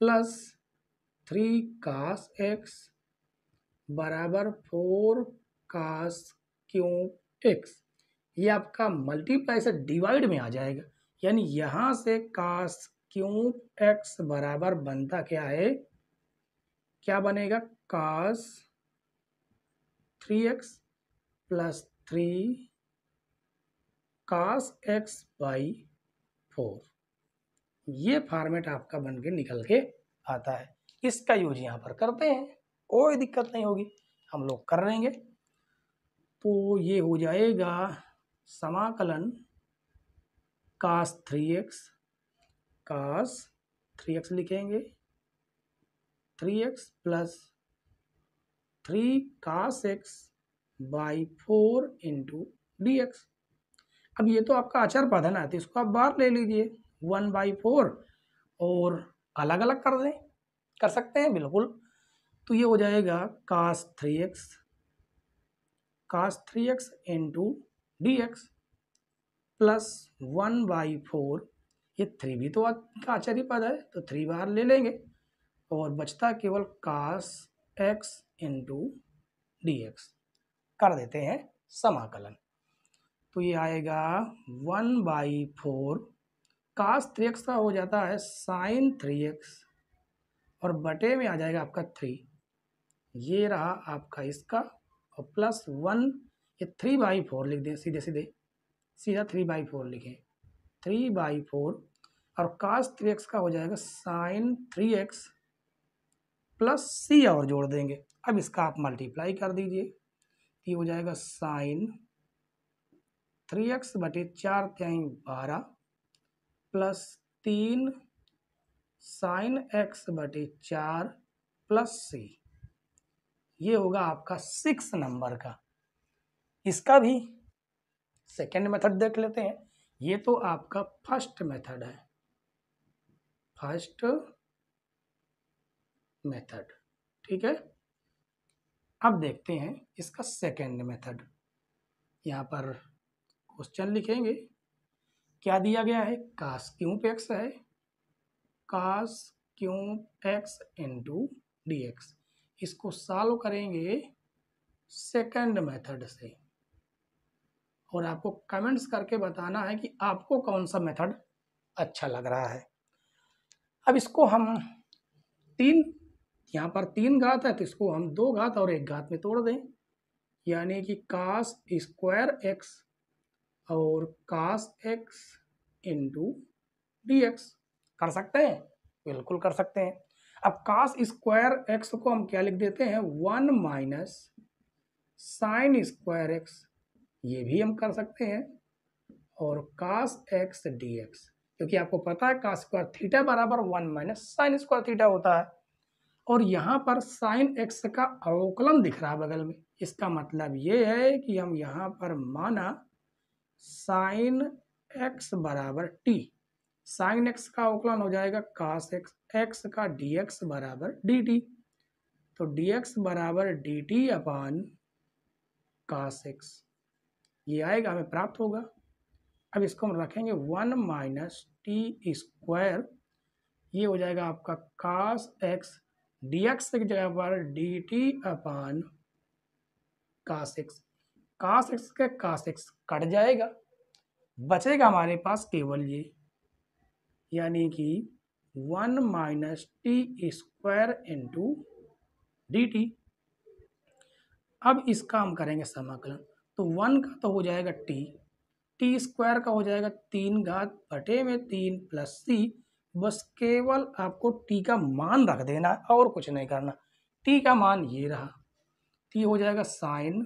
plus three cos x बराबर फोर कास क्यू एक्स ये आपका मल्टीप्लाई से डिवाइड में आ जाएगा यानी यहाँ से कास क्यू एक्स बराबर बनता क्या है क्या बनेगा cos three x plus three cos x by four ये फॉर्मेट आपका बन के निकल के आता है इसका यूज यहाँ पर करते हैं कोई दिक्कत नहीं होगी हम लोग कर लेंगे तो ये हो जाएगा समाकलन cos three x cos three x लिखेंगे three x plus three cos x by four into D x अब ये तो आपका आचार प्रधान आती है इसको आप बाहर ले लीजिए वन बाई फोर और अलग अलग कर दें कर सकते हैं बिल्कुल तो ये हो जाएगा cos three x cos 3x into dx plus one by four ये थ्री भी तो का आचार्य पद है तो थ्री बाहर ले लेंगे और बचता केवल cos x into D x कर देते हैं समाकलन तो ये आएगा one by four cos three x का हो जाता है साइन थ्री एक्स और बटे में आ जाएगा आपका थ्री ये रहा आपका इसका और प्लस वन ये थ्री बाई फोर लिख दें सीधे सीधे सीधा थ्री बाई फोर लिखें थ्री बाई फोर और कास थ्री एक्स का हो जाएगा sine three x plus c और जोड़ देंगे अब इसका आप मल्टीप्लाई कर दीजिए ये हो जाएगा साइन थ्री एक्स बटे चार त्याई बारह प्लस तीन साइन एक्स बटे चार प्लस सी ये होगा आपका सिक्स नंबर का इसका भी सेकेंड मेथड देख लेते हैं ये तो आपका फर्स्ट मेथड है फर्स्ट मेथड ठीक है अब देखते हैं इसका सेकेंड मेथड यहाँ पर क्वेश्चन लिखेंगे क्या दिया गया है कास क्यूब एक्स है cos cube x into D x इसको सॉल्व करेंगे सेकंड मेथड से और आपको कमेंट्स करके बताना है कि आपको कौन सा मेथड अच्छा लग रहा है अब इसको हम तीन यहाँ पर तीन घात है तो इसको हम दो घात और एक घात में तोड़ दें यानी कि कास स्क्वायर एक्स और cos x into D x कर सकते हैं बिल्कुल कर सकते हैं अब कास स्क्वायर एक्स को हम क्या लिख देते हैं one minus sine square x ये भी हम कर सकते हैं और कास एक्स डी एक्स क्योंकि आपको पता है कास स्क्वायर थीटा बराबर one minus sine square theta होता है और यहाँ पर साइन एक्स का अवकलन दिख रहा है बगल में इसका मतलब ये है कि हम यहाँ पर माना साइन एक्स बराबर टी साइन एक्स का अवकलन हो जाएगा कास एक्स एक्स का डी एक्स बराबर डी टी तो डी एक्स बराबर d t upon cos x ये आएगा हमें प्राप्त होगा अब इसको हम रखेंगे वन माइनस टी स्क्वायर ये हो जाएगा आपका कास एक्स डी एक्स की जगह पर d t upon cos x cos x के कास एक्स कट जाएगा बचेगा हमारे पास केवल ये यानी कि one minus t square into d t अब इसका हम करेंगे समाकलन तो वन का तो हो जाएगा टी टी स्क्वायर का हो जाएगा तीन घात बटे में तीन प्लस सी बस केवल आपको टी का मान रख देना है और कुछ नहीं करना टी का मान ये रहा टी हो जाएगा साइन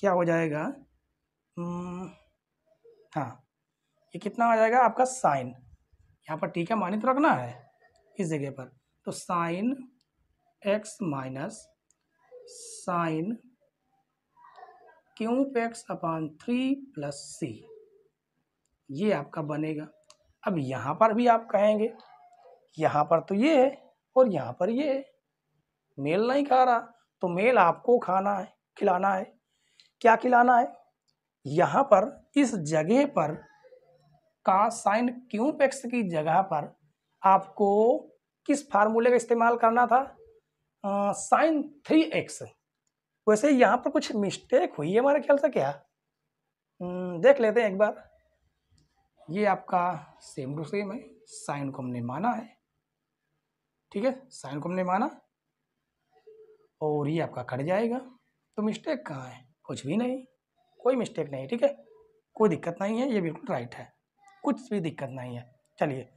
क्या हो जाएगा हम्म, हाँ ये कितना आ जाएगा आपका साइन यहाँ पर टी मानित रखना है हाँ। इस जगह पर तो sine x minus sine cube पैक्स अपान थ्री प्लस सी ये आपका बनेगा अब यहाँ पर भी आप कहेंगे यहाँ पर तो ये है और यहाँ पर ये है मेल नहीं खा रहा तो मेल आपको खाना है खिलाना है क्या खिलाना है यहाँ पर इस जगह पर का साइन क्यूब एक्स की जगह पर आपको किस फार्मूले का इस्तेमाल करना था साइन थ्री एक्स वैसे यहाँ पर कुछ मिस्टेक हुई है हमारे ख्याल से क्या देख लेते हैं एक बार ये आपका सेम टू सेम है साइन को हमने माना है ठीक है साइन को हमने माना और ये आपका कट जाएगा तो मिस्टेक कहाँ है कुछ भी नहीं कोई मिस्टेक नहीं ठीक है कोई दिक्कत नहीं है ये बिल्कुल राइट है कुछ भी दिक्कत नहीं है चलिए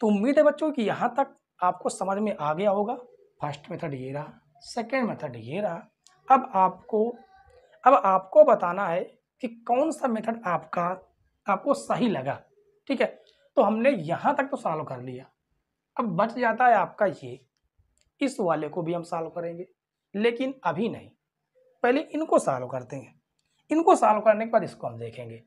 तो उम्मीद है बच्चों कि यहाँ तक आपको समझ में आ गया होगा फर्स्ट मेथड ये रहा सेकेंड मेथड ये रहा अब आपको अब आपको बताना है कि कौन सा मेथड आपका आपको सही लगा ठीक है तो हमने यहाँ तक तो सॉल्व कर लिया अब बच जाता है आपका ये इस वाले को भी हम सॉल्व करेंगे लेकिन अभी नहीं पहले इनको सॉल्व करते हैं इनको सॉल्व करने के बाद इसको हम देखेंगे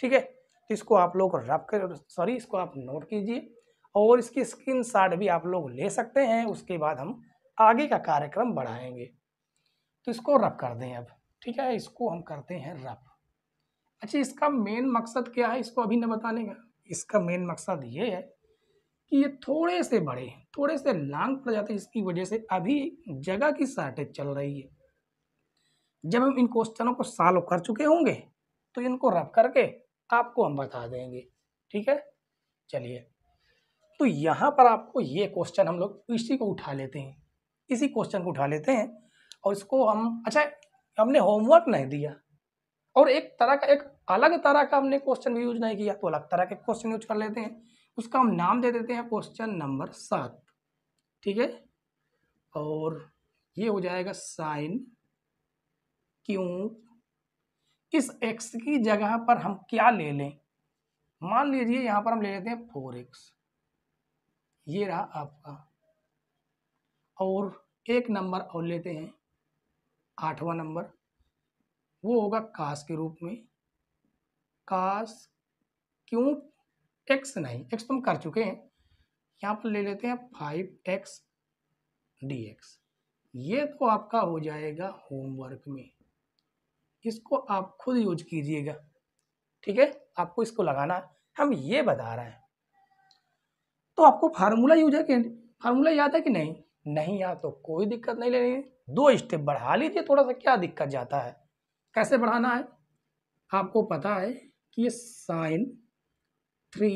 ठीक है तो इसको आप लोग रख कर सॉरी इसको आप नोट कीजिए और इसकी स्क्रीन शॉट भी आप लोग ले सकते हैं उसके बाद हम आगे का कार्यक्रम बढ़ाएंगे तो इसको रब कर दें अब ठीक है इसको हम करते हैं रब अच्छा इसका मेन मकसद क्या है इसको अभी न बताने का इसका मेन मकसद ये है कि ये थोड़े से बड़े हैं थोड़े से लॉन्ग पड़ जाते हैं जिसकी वजह से अभी जगह की शार्टेज चल रही है जब हम इन क्वेश्चनों को सॉल्व कर चुके होंगे तो इनको रब करके आपको हम बता देंगे ठीक है चलिए तो यहाँ पर आपको ये क्वेश्चन हम लोग इसी को उठा लेते हैं इसी क्वेश्चन को उठा लेते हैं और इसको हम अच्छा हमने होमवर्क नहीं दिया और एक तरह का एक अलग तरह का हमने क्वेश्चन भी यूज नहीं किया तो अलग तरह के क्वेश्चन यूज कर लेते हैं उसका हम नाम दे देते हैं क्वेश्चन नंबर सात ठीक है और ये हो जाएगा साइन क्यूब इस एक्स की जगह पर हम क्या ले लें मान लीजिए यहाँ पर हम ले लेते हैं फोर एक्स ये रहा आपका और एक नंबर और लेते हैं आठवां नंबर वो होगा कास के रूप में कास क्यों एक्स नहीं एक्स तो हम कर चुके हैं यहाँ पर ले लेते हैं फाइव एक्स डी एक्स ये तो आपका हो जाएगा होमवर्क में इसको आप खुद यूज कीजिएगा ठीक है आपको इसको लगाना है हम ये बता रहे हैं तो आपको फार्मूला यूज है कि फार्मूला याद है कि नहीं नहीं याद तो कोई दिक्कत नहीं लेनी है दो स्टेप बढ़ा लीजिए थोड़ा सा क्या दिक्कत जाता है कैसे बढ़ाना है आपको पता है कि ये साइन थ्री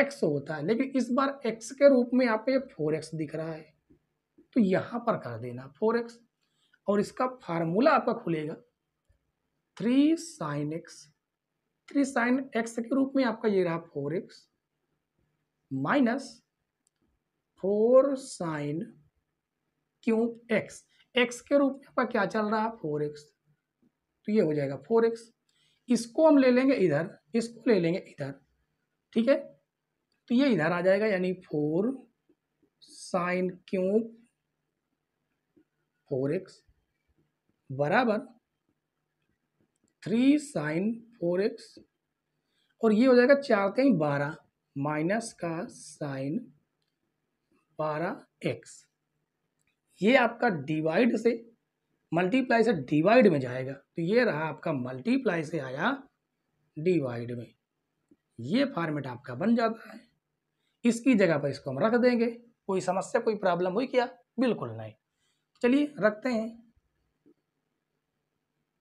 एक्स होता है लेकिन इस बार एक्स के रूप में यहाँ पे फोर एक्स दिख रहा है तो यहाँ पर कर देना फोर एक्स और इसका फार्मूला आपका खुलेगा three sine x three sine x के रूप में आपका ये रहा four x minus four sine cube x x के रूप में आपका क्या चल रहा है फोर एक्स तो ये हो जाएगा फोर एक्स इसको हम ले लेंगे इधर इसको ले लेंगे इधर ठीक है तो ये इधर आ जाएगा यानी four sine cube four x बराबर थ्री साइन फोर एक्स और ये हो जाएगा चार तीन बारह माइनस का साइन बारह एक्स ये आपका डिवाइड से मल्टीप्लाई से डिवाइड में जाएगा तो ये रहा आपका मल्टीप्लाई से आया डिवाइड में ये फॉर्मेट आपका बन जाता है इसकी जगह पर इसको हम रख देंगे कोई समस्या कोई प्रॉब्लम हुई क्या बिल्कुल नहीं चलिए रखते हैं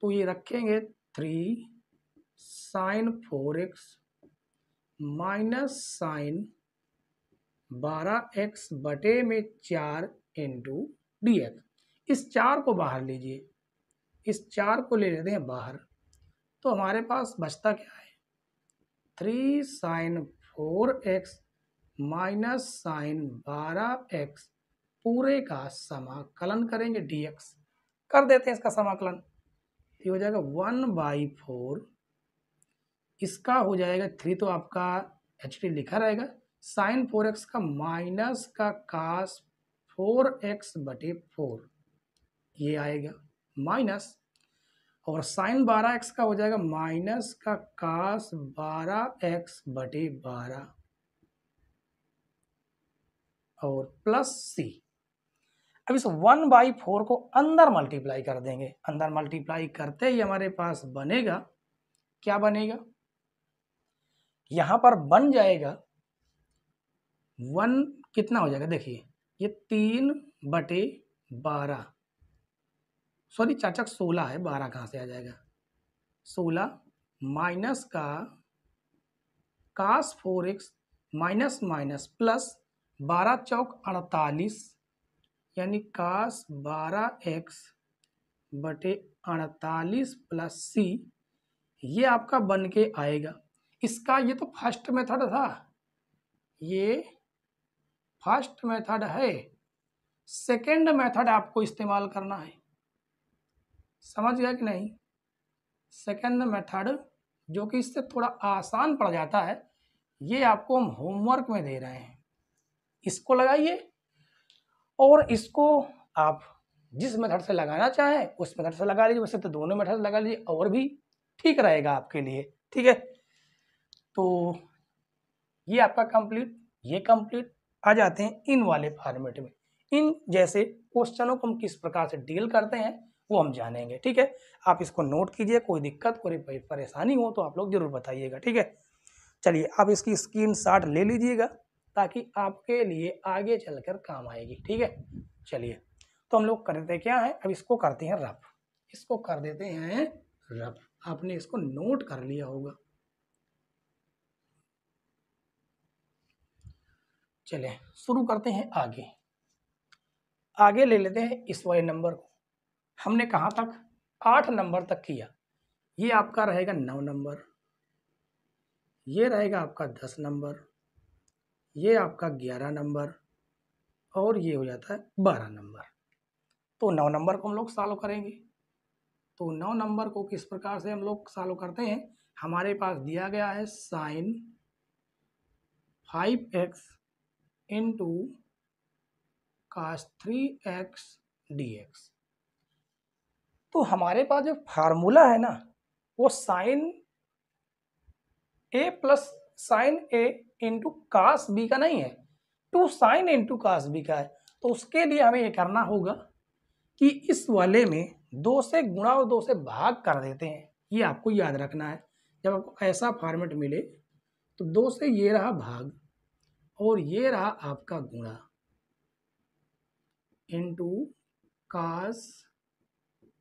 तो ये रखेंगे three sine four x minus sine बारह एक्स बटे में चार इंटू डी एक्स इस चार को बाहर लीजिए इस चार को ले लेते हैं बाहर तो हमारे पास बचता क्या है three sine four x minus sine बारह एक्स पूरे का समाकलन करेंगे डी एक्स कर देते हैं इसका समाकलन ये हो जाएगा वन बाई फोर इसका हो जाएगा थ्री तो आपका एच डी लिखा रहेगा साइन फोर एक्स का माइनस का कास फोर एक्स बटे फोर ये आएगा माइनस और साइन बारह एक्स का हो जाएगा माइनस का कास बारह एक्स बटे बारह और प्लस सी अब इस वन बाई फोर को अंदर मल्टीप्लाई कर देंगे अंदर मल्टीप्लाई करते ही हमारे पास बनेगा क्या बनेगा यहां पर बन जाएगा वन कितना हो जाएगा देखिए ये तीन बटे बारह सॉरी चाचक सोलह है बारह कहां से आ जाएगा सोलह माइनस का cos four x minus minus plus बारह चौक अड़तालीस यानी कास बारह एक्स बटे अड़तालीस प्लस सी ये आपका बन के आएगा इसका ये तो फर्स्ट मेथड था ये फर्स्ट मेथड है सेकंड मेथड आपको इस्तेमाल करना है समझ गया कि नहीं सेकंड मेथड जो कि इससे थोड़ा आसान पड़ जाता है ये आपको हम होमवर्क में दे रहे हैं इसको लगाइए और इसको आप जिस मेथड से लगाना चाहें उस मेथड से लगा लीजिए वैसे तो दोनों मेथड लगा लीजिए और भी ठीक रहेगा आपके लिए ठीक है तो ये आपका कंप्लीट ये कंप्लीट आ जाते हैं इन वाले फॉर्मेट में इन जैसे क्वेश्चनों को हम किस प्रकार से डील करते हैं वो हम जानेंगे ठीक है आप इसको नोट कीजिए कोई दिक्कत कोई परेशानी हो तो आप लोग जरूर बताइएगा ठीक है चलिए आप इसकी स्क्रीन ले लीजिएगा ताकि आपके लिए आगे चलकर काम आएगी ठीक है चलिए तो हम लोग करते क्या है अब इसको करते हैं रफ इसको कर देते हैं रफ आपने इसको नोट कर लिया होगा चले शुरू करते हैं आगे आगे ले लेते हैं इस वाले नंबर को हमने कहा तक आठ नंबर तक किया ये आपका रहेगा नौ नंबर ये रहेगा आपका दस नंबर ये आपका ग्यारह नंबर और ये हो जाता है बारह नंबर तो नौ नंबर को हम लोग सॉल्व करेंगे तो नौ नंबर को किस प्रकार से हम लोग सॉल्व करते हैं हमारे पास दिया गया है sine five x into cos three x D x तो हमारे पास जो फार्मूला है ना वो साइन ए प्लस साइन ए इंटू कास बी का नहीं है two sine into cos b का है तो उसके लिए हमें ये करना होगा कि इस वाले में दो से गुणा और दो से भाग कर देते हैं ये आपको याद रखना है जब आपको ऐसा फॉर्मेट मिले तो दो से ये रहा भाग और ये रहा आपका गुणा into cos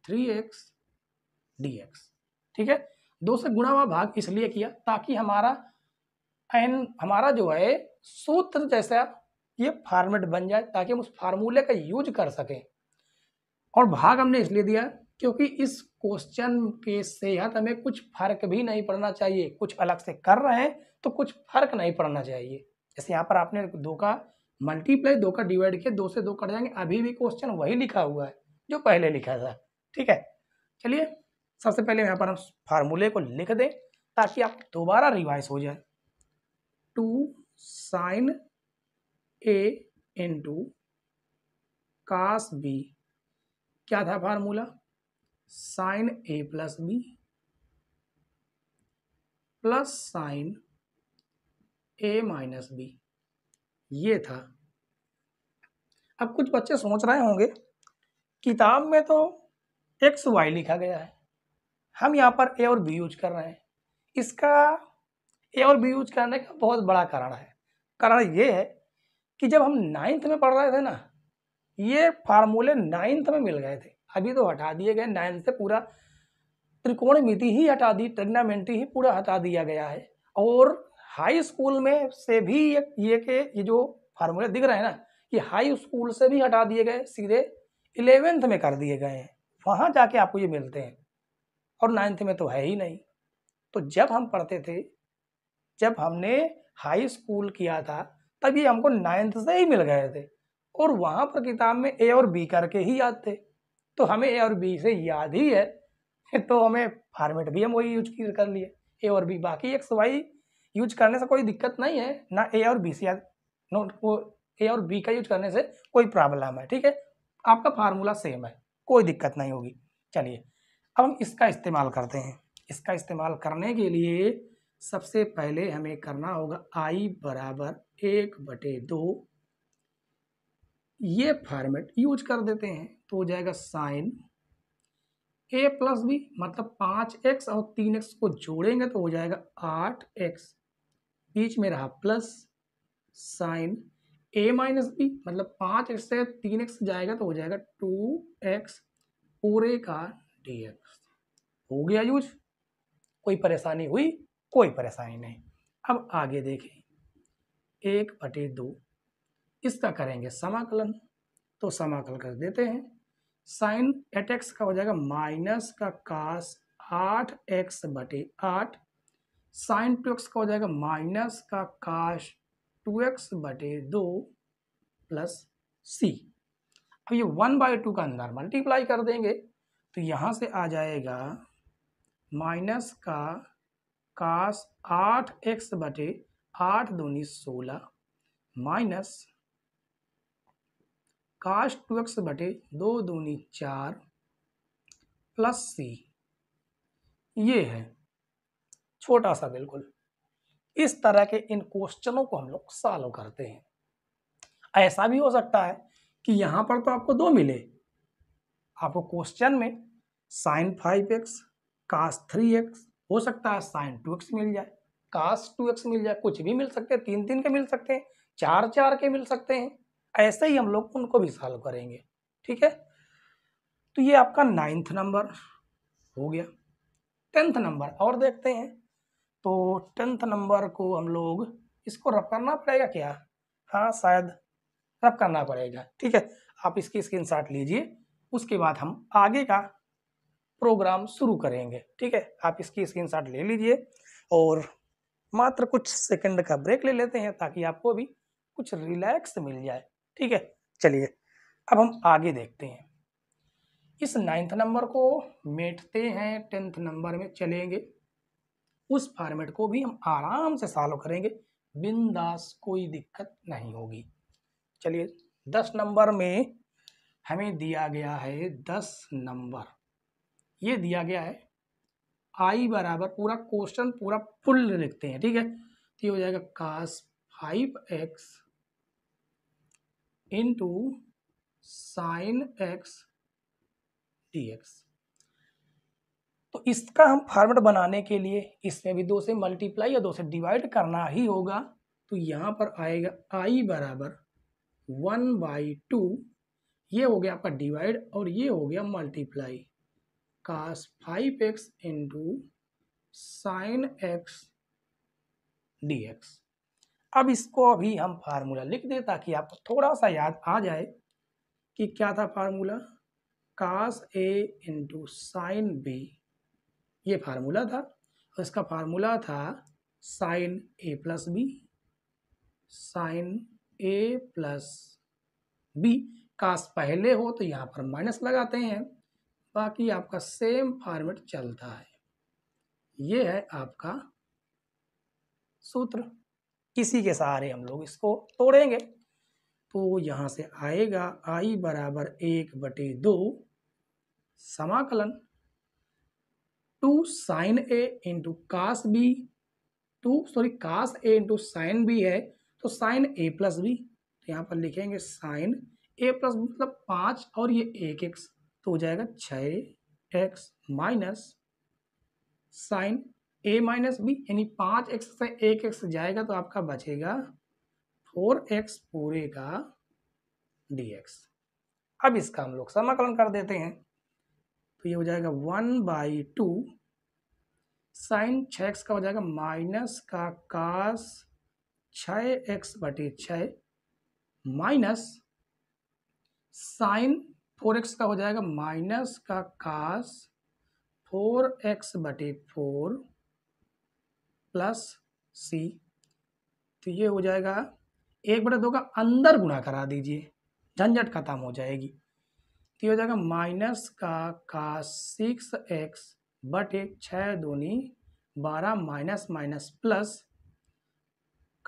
three x D x ठीक है दो से गुणा हुआ भाग इसलिए किया ताकि हमारा एंड हमारा जो है सूत्र जैसा ये फार्मेट बन जाए ताकि हम उस फार्मूले का यूज कर सकें और भाग हमने इसलिए दिया क्योंकि इस क्वेश्चन के सेहत हमें कुछ फर्क भी नहीं पड़ना चाहिए कुछ अलग से कर रहे हैं तो कुछ फर्क नहीं पड़ना चाहिए जैसे यहाँ पर आपने दो का मल्टीप्लाई दो का डिवाइड किया दो से दो कट जाएंगे अभी भी क्वेश्चन वही लिखा हुआ है जो पहले लिखा था ठीक है चलिए सबसे पहले यहाँ पर हम फार्मूले को लिख दें ताकि आप दोबारा रिवाइज हो जाए टू साइन ए इंटू कास बी क्या था फार्मूला साइन ए प्लस बी प्लस साइन ए माइनस बी ये था अब कुछ बच्चे सोच रहे होंगे किताब में तो एक्स वाई लिखा गया है हम यहाँ पर ए और बी यूज कर रहे हैं इसका ए और बी यूज करने का बहुत बड़ा कारण है कारण ये है कि जब हम नाइन्थ में पढ़ रहे थे ना ये फार्मूले नाइन्थ में मिल गए थे अभी तो हटा दिए गए नाइन्थ से पूरा मिति ही हटा दी ट्रिग्नामेंट्री ही पूरा हटा दिया गया है और हाई स्कूल में से भी ये ये के ये जो फार्मूले दिख रहे हैं ना कि हाई स्कूल से भी हटा दिए गए सीधे इलेवेंथ में कर दिए गए हैं वहाँ जाके आपको ये मिलते हैं और नाइन्थ में तो है ही नहीं तो जब हम पढ़ते थे जब हमने हाई स्कूल किया था तब ये हमको नाइन्थ से ही मिल गए थे और वहाँ पर किताब में ए और बी करके ही याद थे तो हमें ए और बी से याद ही है तो हमें फार्मेट भी हम वही यूज कर लिए ए और बी बाकी एक सवाई यूज करने से कोई दिक्कत नहीं है ना ए और बी से याद नोट वो ए और बी का यूज करने से कोई प्रॉब्लम है ठीक है आपका फार्मूला सेम है कोई दिक्कत नहीं होगी चलिए अब हम इसका इस्तेमाल करते हैं इसका इस्तेमाल करने के लिए सबसे पहले हमें करना होगा आई बराबर एक बटे दो ये फॉर्मेट यूज कर देते हैं तो हो जाएगा साइन ए प्लस बी मतलब पाँच एक्स और तीन एक्स को जोड़ेंगे तो हो जाएगा आठ एक्स बीच में रहा प्लस साइन ए माइनस बी मतलब पाँच एक्स से तीन एक्स जाएगा तो हो जाएगा टू एक्स पूरे का डी एक्स हो गया यूज कोई परेशानी हुई कोई परेशानी नहीं अब आगे देखें एक बटे दो इसका करेंगे समाकलन तो समाकलन कर देते हैं साइन एट एक्स का हो जाएगा माइनस का कास आठ एक्स बटे आठ साइन टू एक्स का हो जाएगा माइनस का काश टू एक्स बटे दो प्लस सी अब ये वन बाय टू का अंदर मल्टीप्लाई कर देंगे तो यहाँ से आ जाएगा माइनस का काश आठ एक्स बटे आठ दूनी सोलह माइनस काश टू एक्स बटे दो दूनी चार प्लस सी ये है छोटा सा बिल्कुल इस तरह के इन क्वेश्चनों को हम लोग सॉल्व करते हैं ऐसा भी हो सकता है कि यहाँ पर तो आपको दो मिले आपको क्वेश्चन में sine five x cos three X हो सकता है साइन टू एक्स मिल जाए कास टू एक्स मिल जाए कुछ भी मिल सकते हैं तीन तीन के मिल सकते हैं चार चार के मिल सकते हैं ऐसे ही हम लोग उनको भी सॉल्व करेंगे ठीक है तो ये आपका नाइन्थ नंबर हो गया टेंथ नंबर और देखते हैं तो टेंथ नंबर को हम लोग इसको रफ करना पड़ेगा क्या हाँ शायद रफ करना पड़ेगा ठीक है आप इसकी स्क्रीन लीजिए उसके बाद हम आगे का प्रोग्राम शुरू करेंगे ठीक है आप इसकी स्क्रीनशॉट ले लीजिए और मात्र कुछ सेकंड का ब्रेक ले लेते हैं ताकि आपको भी कुछ रिलैक्स मिल जाए ठीक है चलिए अब हम आगे देखते हैं इस नाइन्थ नंबर को मेटते हैं टेंथ नंबर में चलेंगे उस फॉर्मेट को भी हम आराम से सॉल्व करेंगे बिंदास कोई दिक्कत नहीं होगी चलिए दस नंबर में हमें दिया गया है दस नंबर ये दिया गया है आई बराबर पूरा क्वेश्चन पूरा फुल लिखते हैं ठीक है तो ये हो जाएगा cos five x into sine x D x तो इसका हम फॉर्मेट बनाने के लिए इसमें भी दो से मल्टीप्लाई या दो से डिवाइड करना ही होगा तो यहाँ पर आएगा आई बराबर वन बाई टू ये हो गया आपका डिवाइड और ये हो गया multiply X into sine x D x अब इसको अभी हम फार्मूला लिख दें ताकि आपको थोड़ा सा याद आ जाए कि क्या था फार्मूला कास ए इंटू साइन बी ये फार्मूला था और इसका फार्मूला था साइन ए प्लस बी साइन ए प्लस बी कास पहले हो तो यहाँ पर माइनस लगाते हैं बाकी आपका सेम फॉर्मेट चलता है ये है आपका सूत्र किसी के सहारे हम लोग इसको तोड़ेंगे तो यहाँ से आएगा आई बराबर एक बटे दो समाकलन टू साइन ए into cos B two sorry cos ए इंटू साइन बी है तो साइन ए प्लस बी तो यहाँ पर लिखेंगे साइन ए प्लस मतलब पाँच और ये एक एक्स तो हो जाएगा छ एक्स माइनस साइन ए माइनस बी यानी पाँच एक्स से एक एक्स जाएगा तो आपका बचेगा फोर एक्स पूरे का डी एक्स अब इसका हम लोग समाकलन कर देते हैं तो ये हो जाएगा वन बाई टू साइन छ एक्स का हो जाएगा माइनस का कास छ एक्स बटे छ माइनस साइन फोर एक्स का हो जाएगा माइनस का कास फोर एक्स बटे फोर प्लस सी तो ये हो जाएगा एक बटे दो का अंदर गुणा करा दीजिए झंझट खत्म हो जाएगी तो ये हो जाएगा माइनस का का सिक्स एक्स बटे छः दूनी बारह minus minus plus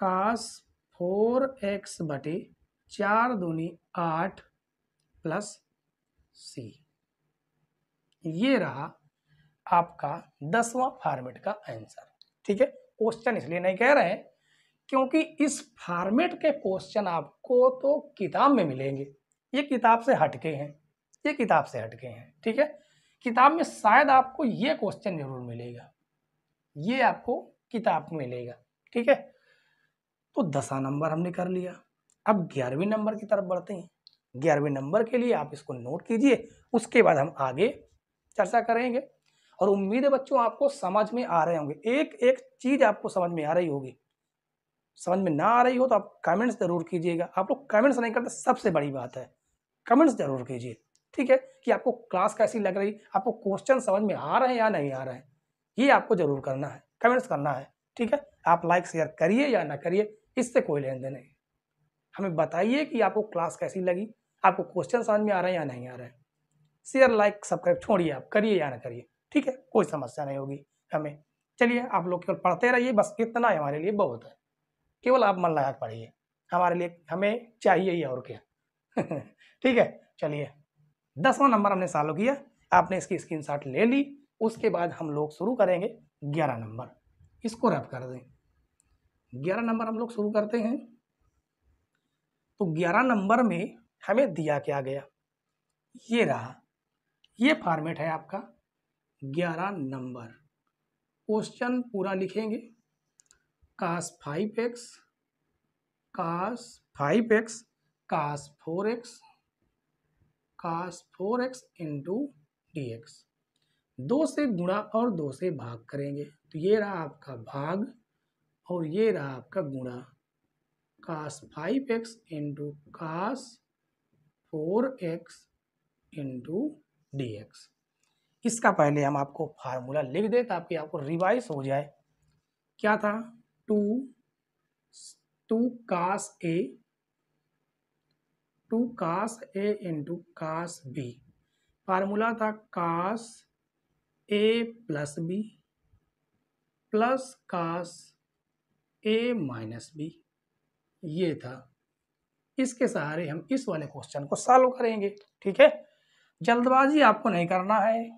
cos four x बटे चार दूनी आठ प्लस सी ये रहा आपका दसवां फॉर्मेट का आंसर ठीक है क्वेश्चन इसलिए नहीं कह रहे हैं क्योंकि इस फॉर्मेट के क्वेश्चन आपको तो किताब में मिलेंगे ये किताब से हटके हैं ये किताब से हटके हैं ठीक है किताब में शायद आपको ये क्वेश्चन जरूर मिलेगा ये आपको किताब में मिलेगा ठीक है तो दसा नंबर हमने कर लिया अब ग्यारहवीं नंबर की तरफ बढ़ते हैं ग्यारहवें नंबर के लिए आप इसको नोट कीजिए उसके बाद हम आगे चर्चा करेंगे और उम्मीद है बच्चों आपको समझ में आ रहे होंगे एक एक चीज़ आपको समझ में आ रही होगी समझ में ना आ रही हो तो आप कमेंट्स ज़रूर कीजिएगा आप लोग कमेंट्स नहीं करते सबसे बड़ी बात है कमेंट्स ज़रूर कीजिए ठीक है कि आपको क्लास कैसी लग रही आपको क्वेश्चन समझ में आ रहे हैं या नहीं आ रहे हैं ये आपको ज़रूर करना है कमेंट्स करना है ठीक है आप लाइक शेयर करिए या ना करिए इससे कोई लेन देन नहीं हमें बताइए कि आपको क्लास कैसी लगी आपको क्वेश्चन समझ में आ रहा है या नहीं आ रहा है शेयर लाइक सब्सक्राइब छोड़िए आप करिए या ना करिए ठीक है कोई समस्या नहीं होगी हमें चलिए आप लोग केवल पढ़ते रहिए बस इतना ही हमारे लिए बहुत है केवल आप मन लगा पढ़िए हमारे लिए हमें चाहिए ही और क्या ठीक है चलिए दसवां नंबर हमने सालों किया आपने इसकी शॉट ले ली उसके बाद हम लोग शुरू करेंगे ग्यारह नंबर इसको रद्द कर दें ग्यारह नंबर हम लोग शुरू करते हैं तो ग्यारह नंबर में हमें दिया क्या गया ये रहा ये फॉर्मेट है आपका ग्यारह नंबर क्वेश्चन पूरा लिखेंगे cos five x cos five x cos four x cos four x into D X दो से गुणा और दो से भाग करेंगे तो ये रहा आपका भाग और ये रहा आपका गुणा five x into cos four x into D x इसका पहले हम आपको फार्मूला लिख दें ताकि आपको रिवाइज हो जाए क्या था two two cos A two cos A into cos B formula था cos A plus B plus cos A minus B ये था इसके सहारे हम इस वाले क्वेश्चन को सॉल्व करेंगे ठीक है जल्दबाजी आपको नहीं करना है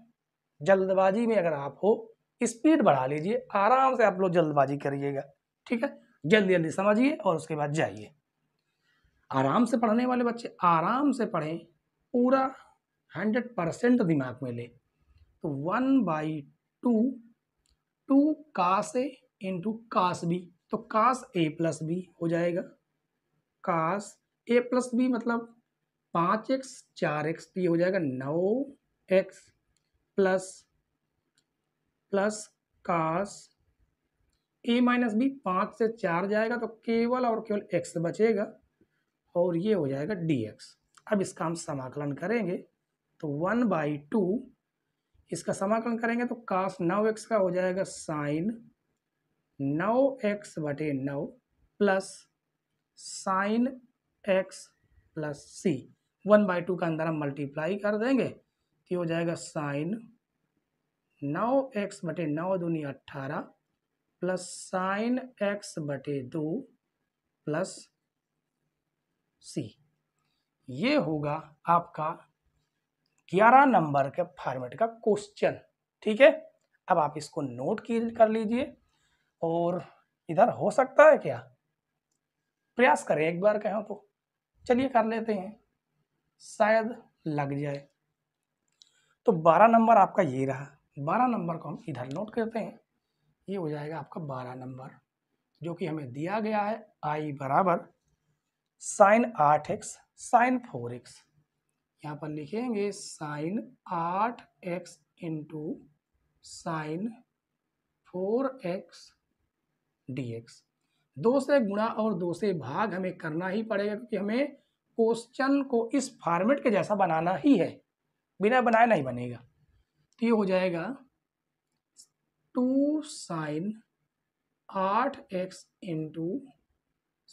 जल्दबाजी में अगर आप हो स्पीड बढ़ा लीजिए आराम से आप लोग जल्दबाजी करिएगा ठीक है जल्दी जल्दी समझिए और उसके बाद जाइए आराम से पढ़ने वाले बच्चे आराम से पढ़ें पूरा हंड्रेड परसेंट दिमाग में ले तो one by two two cos A into cos B तो कास ए प्लस बी हो जाएगा कास ए प्लस बी मतलब पाँच एक्स चार एक्स ये हो जाएगा नौ X plus plus cos A minus B पाँच से चार जाएगा तो केवल और केवल एक्स बचेगा और ये हो जाएगा डी एक्स अब इसका हम समाकलन करेंगे तो वन बाई टू इसका समाकलन करेंगे तो कास नौ एक्स का हो जाएगा साइन नौ एक्स बटे नौ plus sine X plus C one by two का अंदर हम मल्टीप्लाई कर देंगे तो हो जाएगा साइन नौ एक्स बटे नौ दूनी अट्ठारह प्लस साइन एक्स बटे दो प्लस सी ये होगा आपका ग्यारह नंबर के फॉर्मेट का क्वेश्चन ठीक है अब आप इसको नोट कर लीजिए और इधर हो सकता है क्या प्रयास करें एक बार कहो तो चलिए कर लेते हैं शायद लग जाए तो बारह नंबर आपका ये रहा बारह नंबर को हम इधर नोट करते हैं ये हो जाएगा आपका बारह नंबर जो कि हमें दिया गया है आई बराबर साइन आठ एक्स साइन फोर एक्स यहाँ पर लिखेंगे साइन आठ X into sine four X dx दो से गुणा और दो से भाग हमें करना ही पड़ेगा क्योंकि हमें क्वेश्चन को इस फॉर्मेट के जैसा बनाना ही है बिना बनाए नहीं बनेगा तो ये हो जाएगा टू साइन आठ X into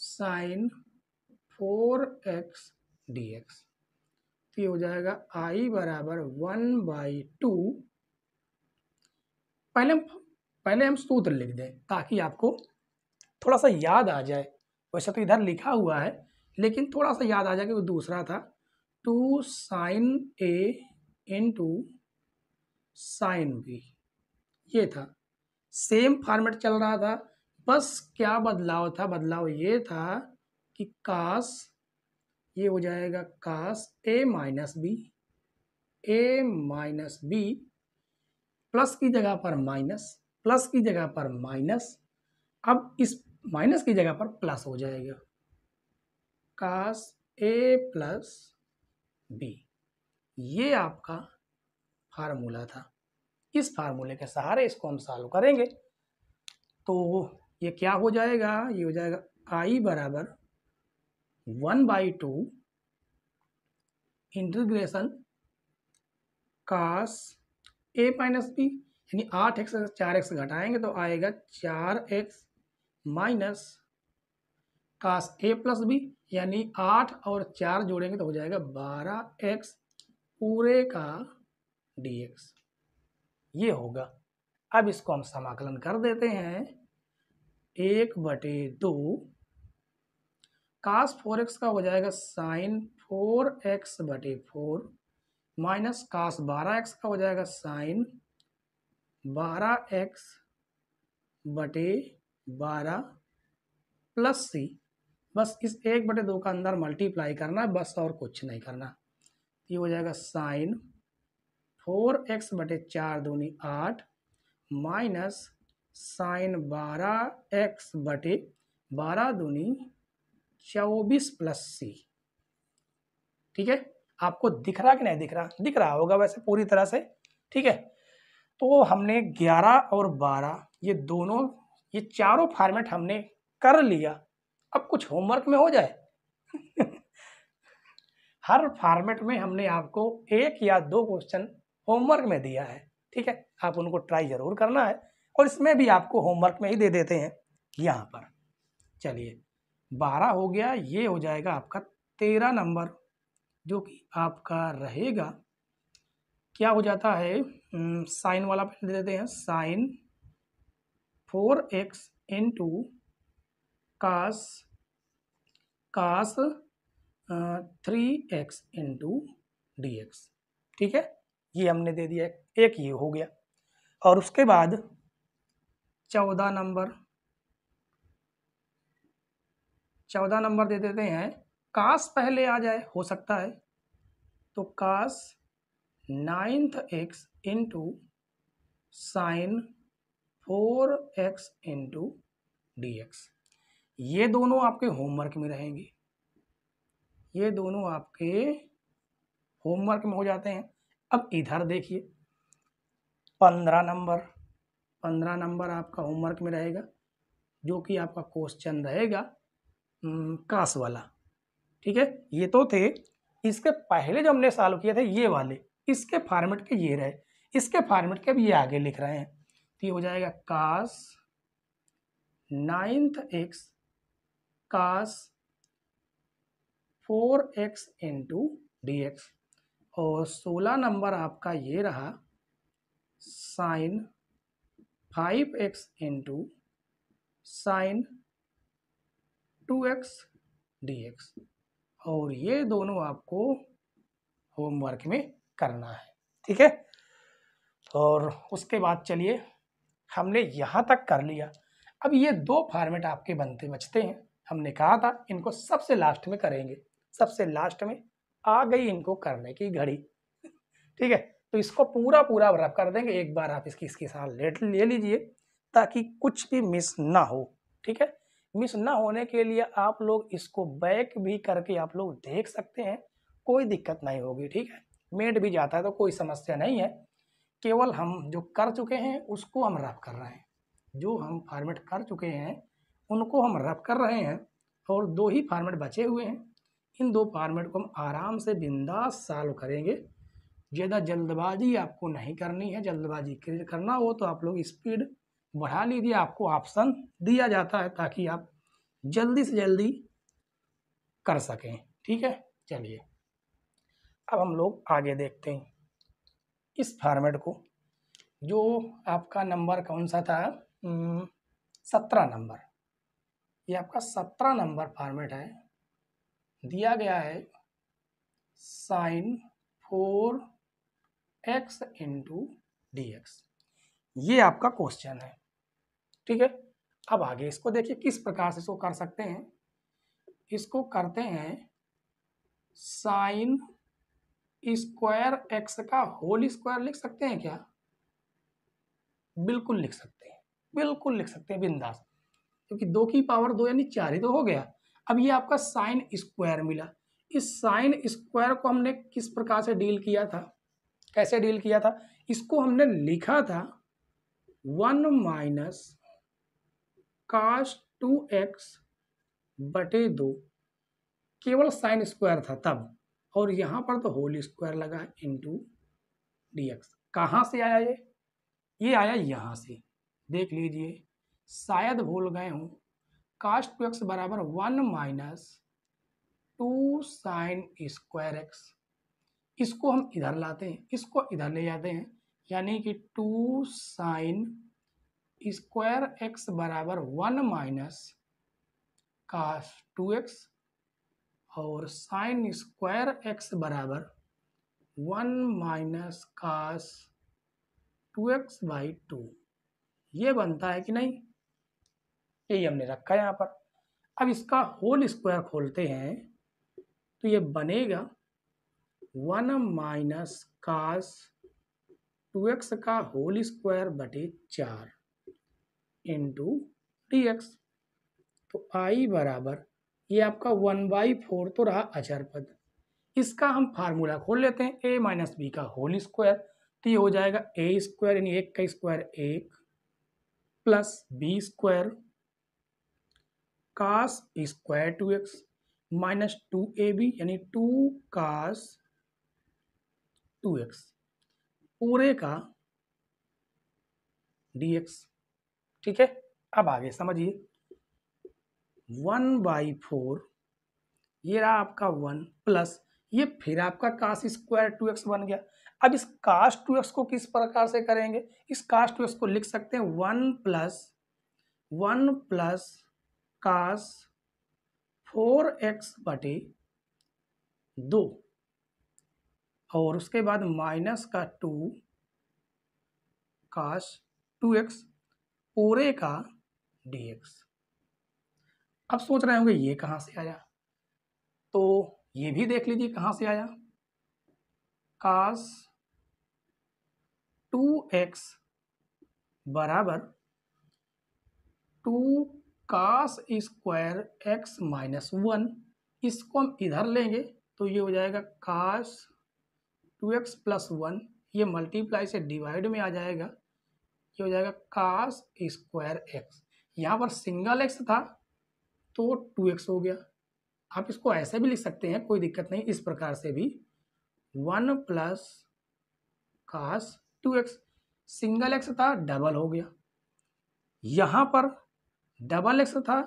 sine four x D x तो ये हो जाएगा आई बराबर वन बाई टू पहले हम पहले हम सूत्र लिख दें ताकि आपको थोड़ा सा याद आ जाए वैसे तो इधर लिखा हुआ है लेकिन थोड़ा सा याद आ जाए क्योंकि दूसरा था two sine A in two sine B ये था सेम फॉर्मेट चल रहा था बस क्या बदलाव था बदलाव ये था कि कास ये हो जाएगा cos A minus B A minus B plus की जगह पर माइनस प्लस की जगह पर माइनस अब इस माइनस की जगह पर प्लस हो जाएगा कास ए प्लस बी ये आपका फार्मूला था इस फार्मूले के सहारे इसको हम सॉल्व करेंगे तो ये क्या हो जाएगा ये हो जाएगा आई बराबर one by two integration cos A minus B यानी आठ एक्स चार एक्स घटाएंगे तो आएगा चार एक्स माइनस कास ए प्लस बी यानी आठ और चार जोड़ेंगे तो हो जाएगा बारह एक्स पूरे का डी एक्स ये होगा अब इसको हम समाकलन कर देते हैं एक बटे दो कास फोर एक्स का हो जाएगा साइन फोर एक्स बटे फोर माइनस कास बारह एक्स का हो जाएगा साइन बारह एक्स बटे बारह प्लस सी बस इस एक बटे दो का अंदर मल्टीप्लाई करना है बस और कुछ नहीं करना ये हो जाएगा साइन फोर एक्स बटे चार दूनी आठ माइनस साइन बारह एक्स बटे बारह दूनी चौबीस प्लस सी ठीक है आपको दिख रहा कि नहीं दिख रहा दिख रहा होगा वैसे पूरी तरह से ठीक है तो हमने 11 और 12 ये दोनों ये चारों फॉर्मेट हमने कर लिया अब कुछ होमवर्क में हो जाए हर फॉर्मेट में हमने आपको एक या दो क्वेश्चन होमवर्क में दिया है ठीक है आप उनको ट्राई ज़रूर करना है और इसमें भी आपको होमवर्क में ही दे देते हैं यहाँ पर चलिए बारह हो गया ये हो जाएगा आपका तेरह नंबर जो कि आपका रहेगा क्या हो जाता है हम्म, साइन वाला दे देते हैं sine four X into cos cos three X into D x ठीक है ये हमने दे दिया एक ये हो गया और उसके बाद चौदह नंबर चौदह नंबर दे देते हैं कास पहले आ जाए हो सकता है तो cos ninth X into sine four x into D x ये दोनों आपके होमवर्क में रहेंगे ये दोनों आपके होमवर्क में हो जाते हैं अब इधर देखिए पंद्रह नंबर पंद्रह नंबर आपका होमवर्क में रहेगा जो कि आपका क्वेश्चन रहेगा कास वाला ठीक है ये तो थे इसके पहले जो हमने सॉल्व किए थे ये वाले इसके फार्मेट के ये रहे इसके फॉर्मेट के अब ये आगे लिख रहे हैं तो ये हो जाएगा cos ninth X cos four x into D x और सोलह नंबर आपका ये रहा sine five x into sine two x D x और ये दोनों आपको होमवर्क में करना है ठीक है और उसके बाद चलिए हमने यहाँ तक कर लिया अब ये दो फॉर्मेट आपके बनते बचते हैं हमने कहा था इनको सबसे लास्ट में करेंगे सबसे लास्ट में आ गई इनको करने की घड़ी ठीक है तो इसको पूरा पूरा रब कर देंगे एक बार आप इसकी इसके साथ लेट ले लीजिए ताकि कुछ भी मिस ना हो ठीक है मिस ना होने के लिए आप लोग इसको बैक भी करके आप लोग देख सकते हैं कोई दिक्कत नहीं होगी ठीक है मेड भी जाता है तो कोई समस्या नहीं है केवल हम जो कर चुके हैं उसको हम रफ कर रहे हैं जो हम फॉर्मेट कर चुके हैं उनको हम रफ कर रहे हैं और दो ही फार्मेट बचे हुए हैं इन दो फार्मेट को हम आराम से बिंदास सॉल्व करेंगे ज़्यादा जल्दबाजी आपको नहीं करनी है जल्दबाजी करना हो तो आप लोग स्पीड बढ़ा लीजिए आपको ऑप्शन दिया जाता है ताकि आप जल्दी से जल्दी कर सकें ठीक है चलिए अब हम लोग आगे देखते हैं इस फार्मेट को जो आपका नंबर कौन सा था हम्म, सत्रह नंबर ये आपका सत्रह नंबर फार्मेट है दिया गया है sine four x into D x ये आपका क्वेश्चन है ठीक है अब आगे इसको देखिए किस प्रकार से इसको कर सकते हैं इसको करते हैं साइन स्क्वायर एक्स का होल स्क्वायर लिख सकते हैं क्या बिल्कुल लिख सकते हैं बिल्कुल लिख सकते हैं बिंदास क्योंकि दो की पावर दो यानी चार ही तो हो गया अब ये आपका साइन स्क्वायर मिला इस साइन स्क्वायर को हमने किस प्रकार से डील किया था कैसे डील किया था इसको हमने लिखा था one minus cos two x बटे दो केवल साइन स्क्वायर था तब और यहाँ पर तो होल स्क्वायर लगा है टू डी एक्स कहाँ से आया ये ये आया यहाँ से देख लीजिए शायद भूल गए हूँ कास्ट टू एक्स बराबर one minus two sine square x इसको हम इधर लाते हैं इसको इधर ले जाते हैं यानी कि टू साइन स्क्वायर एक्स बराबर one minus cos two X और साइन स्क्वायर एक्स बराबर one minus cos two x by two ये बनता है कि नहीं यही हमने रखा है यहाँ पर अब इसका होल स्क्वायर खोलते हैं तो ये बनेगा one minus cos two x का होल स्क्वायर बटे चार इंटू डी एक्स तो आई बराबर ये आपका वन बाई फोर तो रहा अचर पद इसका हम फार्मूला खोल लेते हैं ए माइनस बी का होल स्क्वायर तो ये हो जाएगा ए स्क्वायर यानी एक का स्क्वायर एक plus B square cos square two x minus two A B यानी टू कास टू एक्स पूरे का डी एक्स ठीक है अब आगे समझिए वन बाई फोर ये रहा आपका वन प्लस ये फिर आपका काश स्क्वायर टू एक्स बन गया अब इस काश टू एक्स को किस प्रकार से करेंगे इस काश टू एक्स को लिख सकते हैं one plus one plus cos four x बटे दो और उसके बाद माइनस का टू काश टू एक्स पूरे का डी एक्स अब सोच रहे होंगे ये कहाँ से आया तो ये भी देख लीजिए कहाँ से आया कास टू एक्स बराबर two cos square x minus one इसको हम इधर लेंगे तो ये हो जाएगा cos two x plus one ये मल्टीप्लाई से डिवाइड में आ जाएगा ये हो जाएगा कास स्क्वायर एक्स यहाँ पर सिंगल एक्स था तो टू एक्स हो गया आप इसको ऐसे भी लिख सकते हैं कोई दिक्कत नहीं इस प्रकार से भी one plus cos two X single X था डबल हो गया यहाँ पर डबल एक्स था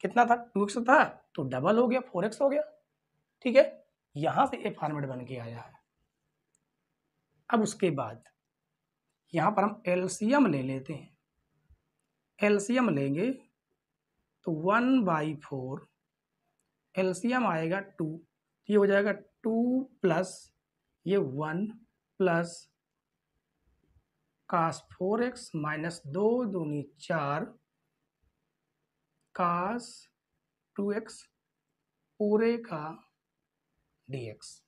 कितना था टू एक्स था तो डबल हो गया फोर एक्स हो गया ठीक है यहाँ से ये फॉर्मेट बन के आया है अब उसके बाद यहाँ पर हम एलसीएम ले लेते हैं एलसीएम लेंगे तो वन बाई फोर एल्सियम आएगा टू ये हो जाएगा टू प्लस ये one plus cos four x minus दो दूनी चार कास टू एक्स पूरे का डी एक्स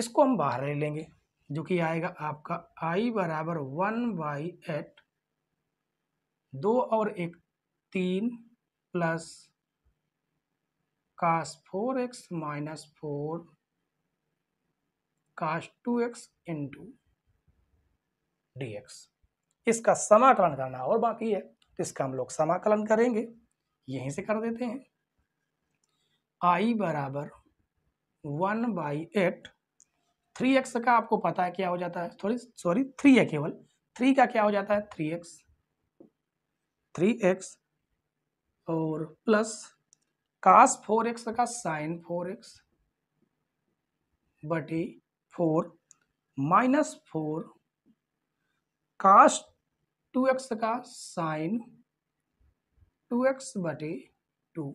इसको हम बाहर ले लेंगे जो कि आएगा आपका आई बराबर वन बाई एट दो और एक तीन plus cos four x minus four cos two x into D x इसका समाकलन करना और बाकी है तो इसका हम लोग समाकलन करेंगे यहीं से कर देते हैं आई बराबर one by eight three x का आपको पता है क्या हो जाता है थोड़ी सॉरी थ्री है केवल थ्री का क्या हो जाता है थ्री एक्स थ्री एक्स और प्लस कास फोर एक्स का साइन फोर एक्स बटे four minus four cos two x का साइन टू एक्स बटे टू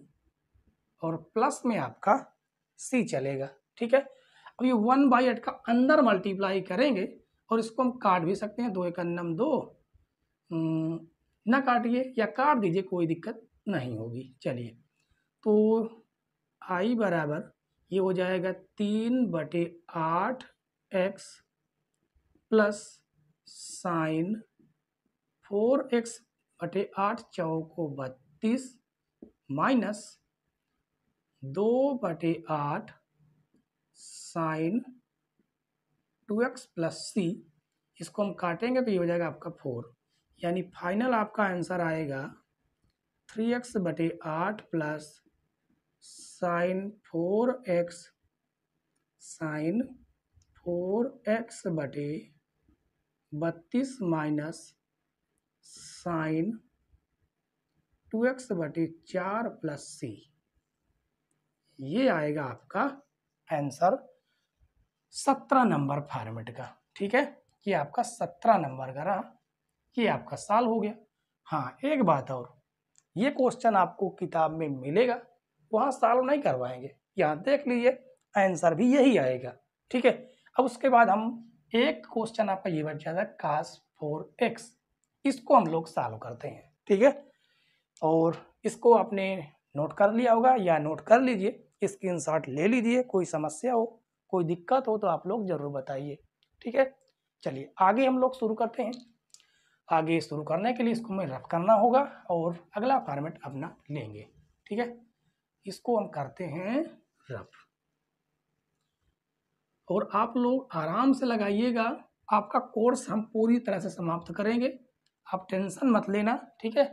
और प्लस में आपका सी चलेगा ठीक है अब ये वन बाई एट का अंदर मल्टीप्लाई करेंगे और इसको हम काट भी सकते हैं दो एक अन्नम दो हम्म, न काटिए या काट दीजिए कोई दिक्कत नहीं होगी चलिए तो आई बराबर ये हो जाएगा तीन बटे आठ X plus sine four x बटे आठ चौको बत्तीस माइनस दो बटे आठ sine two x plus C इसको हम काटेंगे तो ये हो जाएगा आपका फोर यानी फाइनल आपका आंसर आएगा थ्री एक्स बटे आठ plus sine four x sine four x बटे बत्तीस माइनस साइन टू एक्स बटे चार प्लस सी ये आएगा आपका आंसर सत्रह नंबर फॉर्मेट का ठीक है ये आपका सत्रह नंबर का रहा ये आपका साल हो गया हाँ एक बात और ये क्वेश्चन आपको किताब में मिलेगा वहाँ सॉल्व नहीं करवाएंगे यहाँ देख लीजिए आंसर भी यही आएगा ठीक है अब उसके बाद हम एक क्वेश्चन आपका ये बच जाता है कास फोर एक्स इसको हम लोग सॉल्व करते हैं ठीक है और इसको आपने नोट कर लिया होगा या नोट कर लीजिए स्क्रीन शॉट ले लीजिए कोई समस्या हो कोई दिक्कत हो तो आप लोग ज़रूर बताइए ठीक है चलिए आगे हम लोग शुरू करते हैं आगे शुरू करने के लिए इसको हमें रफ करना होगा और अगला फॉर्मेट अपना लेंगे ठीक है इसको हम करते हैं रफ और आप लोग आराम से लगाइएगा आपका कोर्स हम पूरी तरह से समाप्त करेंगे आप टेंशन मत लेना ठीक है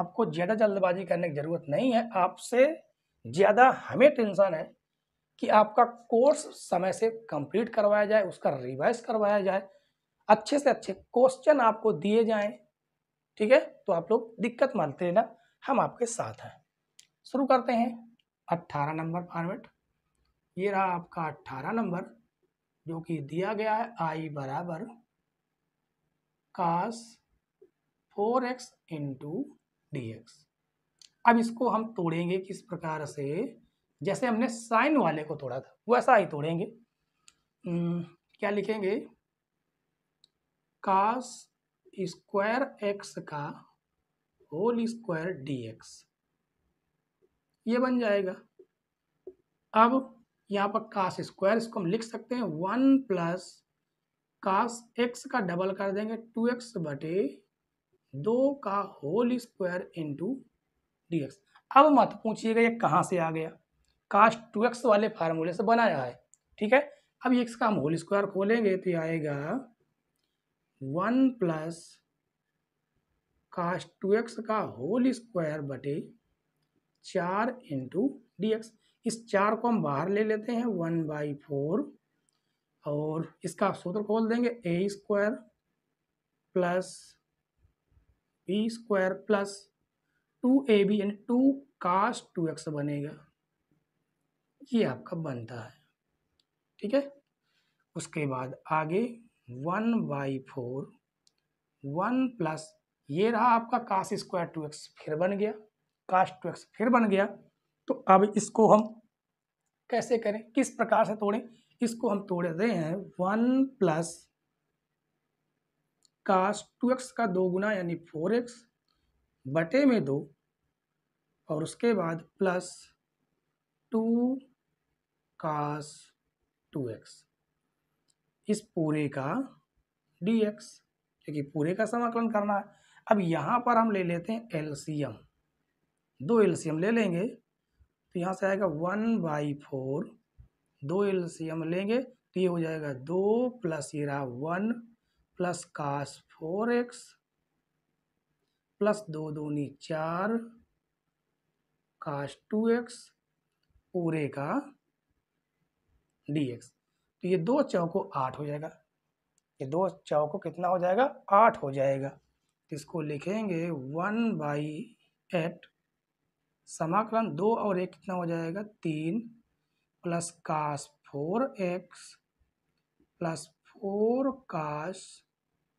आपको ज़्यादा जल्दबाजी करने की ज़रूरत नहीं है आपसे ज़्यादा हमें टेंशन है कि आपका कोर्स समय से कंप्लीट करवाया जाए उसका रिवाइज करवाया जाए अच्छे से अच्छे क्वेश्चन आपको दिए जाएं ठीक है तो आप लोग दिक्कत मानते ना हम आपके साथ हैं शुरू करते हैं अट्ठारह नंबर फॉर्मेट ये रहा आपका अट्ठारह नंबर जो कि दिया गया है आई बराबर cos four x into D x अब इसको हम तोड़ेंगे किस प्रकार से जैसे हमने साइन वाले को तोड़ा था वैसा ही तोड़ेंगे क्या लिखेंगे कास स्क्वायर एक्स का होल स्क्वायर डी एक्स ये बन जाएगा अब यहाँ पर कास स्क्वायर इसको हम लिख सकते हैं वन प्लस कास एक्स का डबल कर देंगे टू एक्स बटे दो का whole square into D x अब मत पूछिएगा ये कहाँ से आ गया कास टू एक्स वाले फार्मूले से बनाया है ठीक है अब एक्स का हम होल स्क्वायर खोलेंगे तो ये आएगा one plus cos two x का होल स्क्वायर बटे चार इंटू डी एक्स इस चार को हम बाहर ले लेते हैं वन बाई फोर और इसका आप सूत्र खोल देंगे A square plus B square plus two A B यानी टू कास्ट टू एक्स बनेगा ये आपका बनता है ठीक है उसके बाद आगे one by four one plus ये रहा आपका काश स्क्वायर टू एक्स फिर बन गया काश टू एक्स फिर बन गया तो अब इसको हम कैसे करें किस प्रकार से तोड़ें इसको हम तोड़ रहे हैं one plus cos two x का दो गुना यानी फोर एक्स बटे में दो और उसके बाद plus two cos two X इस पूरे का डी एक्स क्योंकि पूरे का समाकलन करना है अब यहाँ पर हम ले लेते हैं एलसीएम दो एलसीएम ले लेंगे तो यहाँ से आएगा वन बाई फोर दो एलसीएम लेंगे तो ये हो जाएगा दो प्लस ये रहा one plus cos four X plus दो दूनी चार कास टू एक्स पूरे का डी एक्स तो ये दो चौको आठ हो जाएगा ये दो चौको कितना हो जाएगा आठ हो जाएगा इसको लिखेंगे वन बाई एट समाकलन दो और एक कितना हो जाएगा तीन plus cos four X plus four cos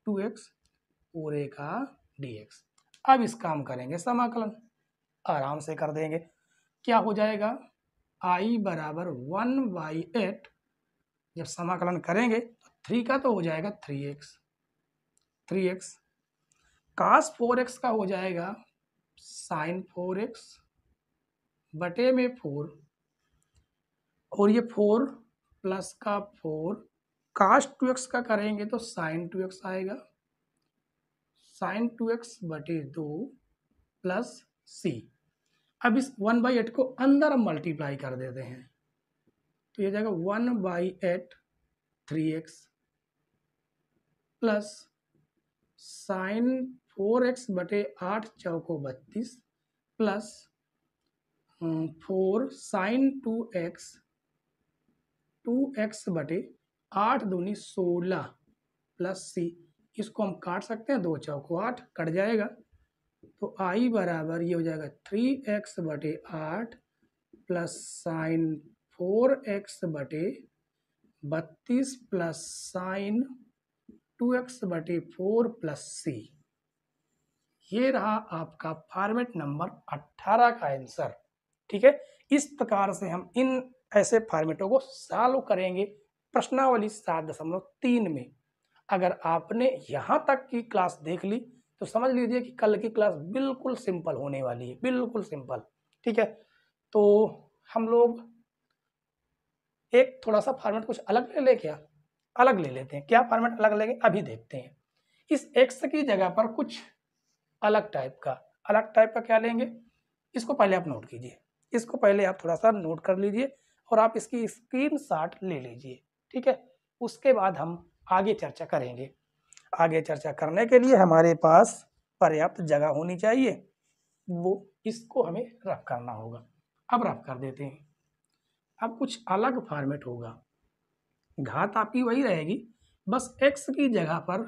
two X पूरे का डी एक्स अब इस काम करेंगे समाकलन आराम से कर देंगे क्या हो जाएगा आई बराबर वन बाई एट जब समाकलन करेंगे तो थ्री का तो हो जाएगा three X three x cos four x का हो जाएगा साइन फोर एक्स बटे में फोर और ये फोर प्लस का फोर कास टू एक्स का करेंगे तो साइन टू एक्स आएगा साइन टू एक्स बटे दो प्लस सी अब इस वन बाई एट को अंदर मल्टीप्लाई कर देते हैं तो यह जाएगा one by eight three x plus sine four x बटे आठ चौको बत्तीस plus four sine two X two x बटे आठ दूनी सोलह प्लस सी इसको हम काट सकते हैं दो चौको आठ कट जाएगा तो आई बराबर ये हो जाएगा थ्री एक्स बटे आठ प्लस साइन फोर एक्स बटे बत्तीस प्लस साइन टू एक्स बटे फोर प्लस सी ये रहा आपका फॉर्मेट नंबर अट्ठारह का आंसर ठीक है इस प्रकार से हम इन ऐसे फॉर्मेटों को सॉल्व करेंगे प्रश्नावली सात दशमलव तीन में अगर आपने यहाँ तक की क्लास देख ली तो समझ लीजिए कि कल की क्लास बिल्कुल सिंपल होने वाली है बिल्कुल सिंपल ठीक है तो हम लोग एक थोड़ा सा फॉर्मेट कुछ अलग ले लें क्या अलग ले लेते हैं क्या फॉर्मेट अलग लेंगे अभी देखते हैं इस एक्स की जगह पर कुछ अलग टाइप का अलग टाइप का क्या लेंगे इसको पहले आप नोट कीजिए इसको पहले आप थोड़ा सा नोट कर लीजिए और आप इसकी स्क्रीन ले लीजिए ठीक है उसके बाद हम आगे चर्चा करेंगे आगे चर्चा करने के लिए हमारे पास पर्याप्त जगह होनी चाहिए वो इसको हमें रफ करना होगा अब रफ कर देते हैं अब कुछ अलग फॉर्मेट होगा घात आपकी वही रहेगी बस एक्स की जगह पर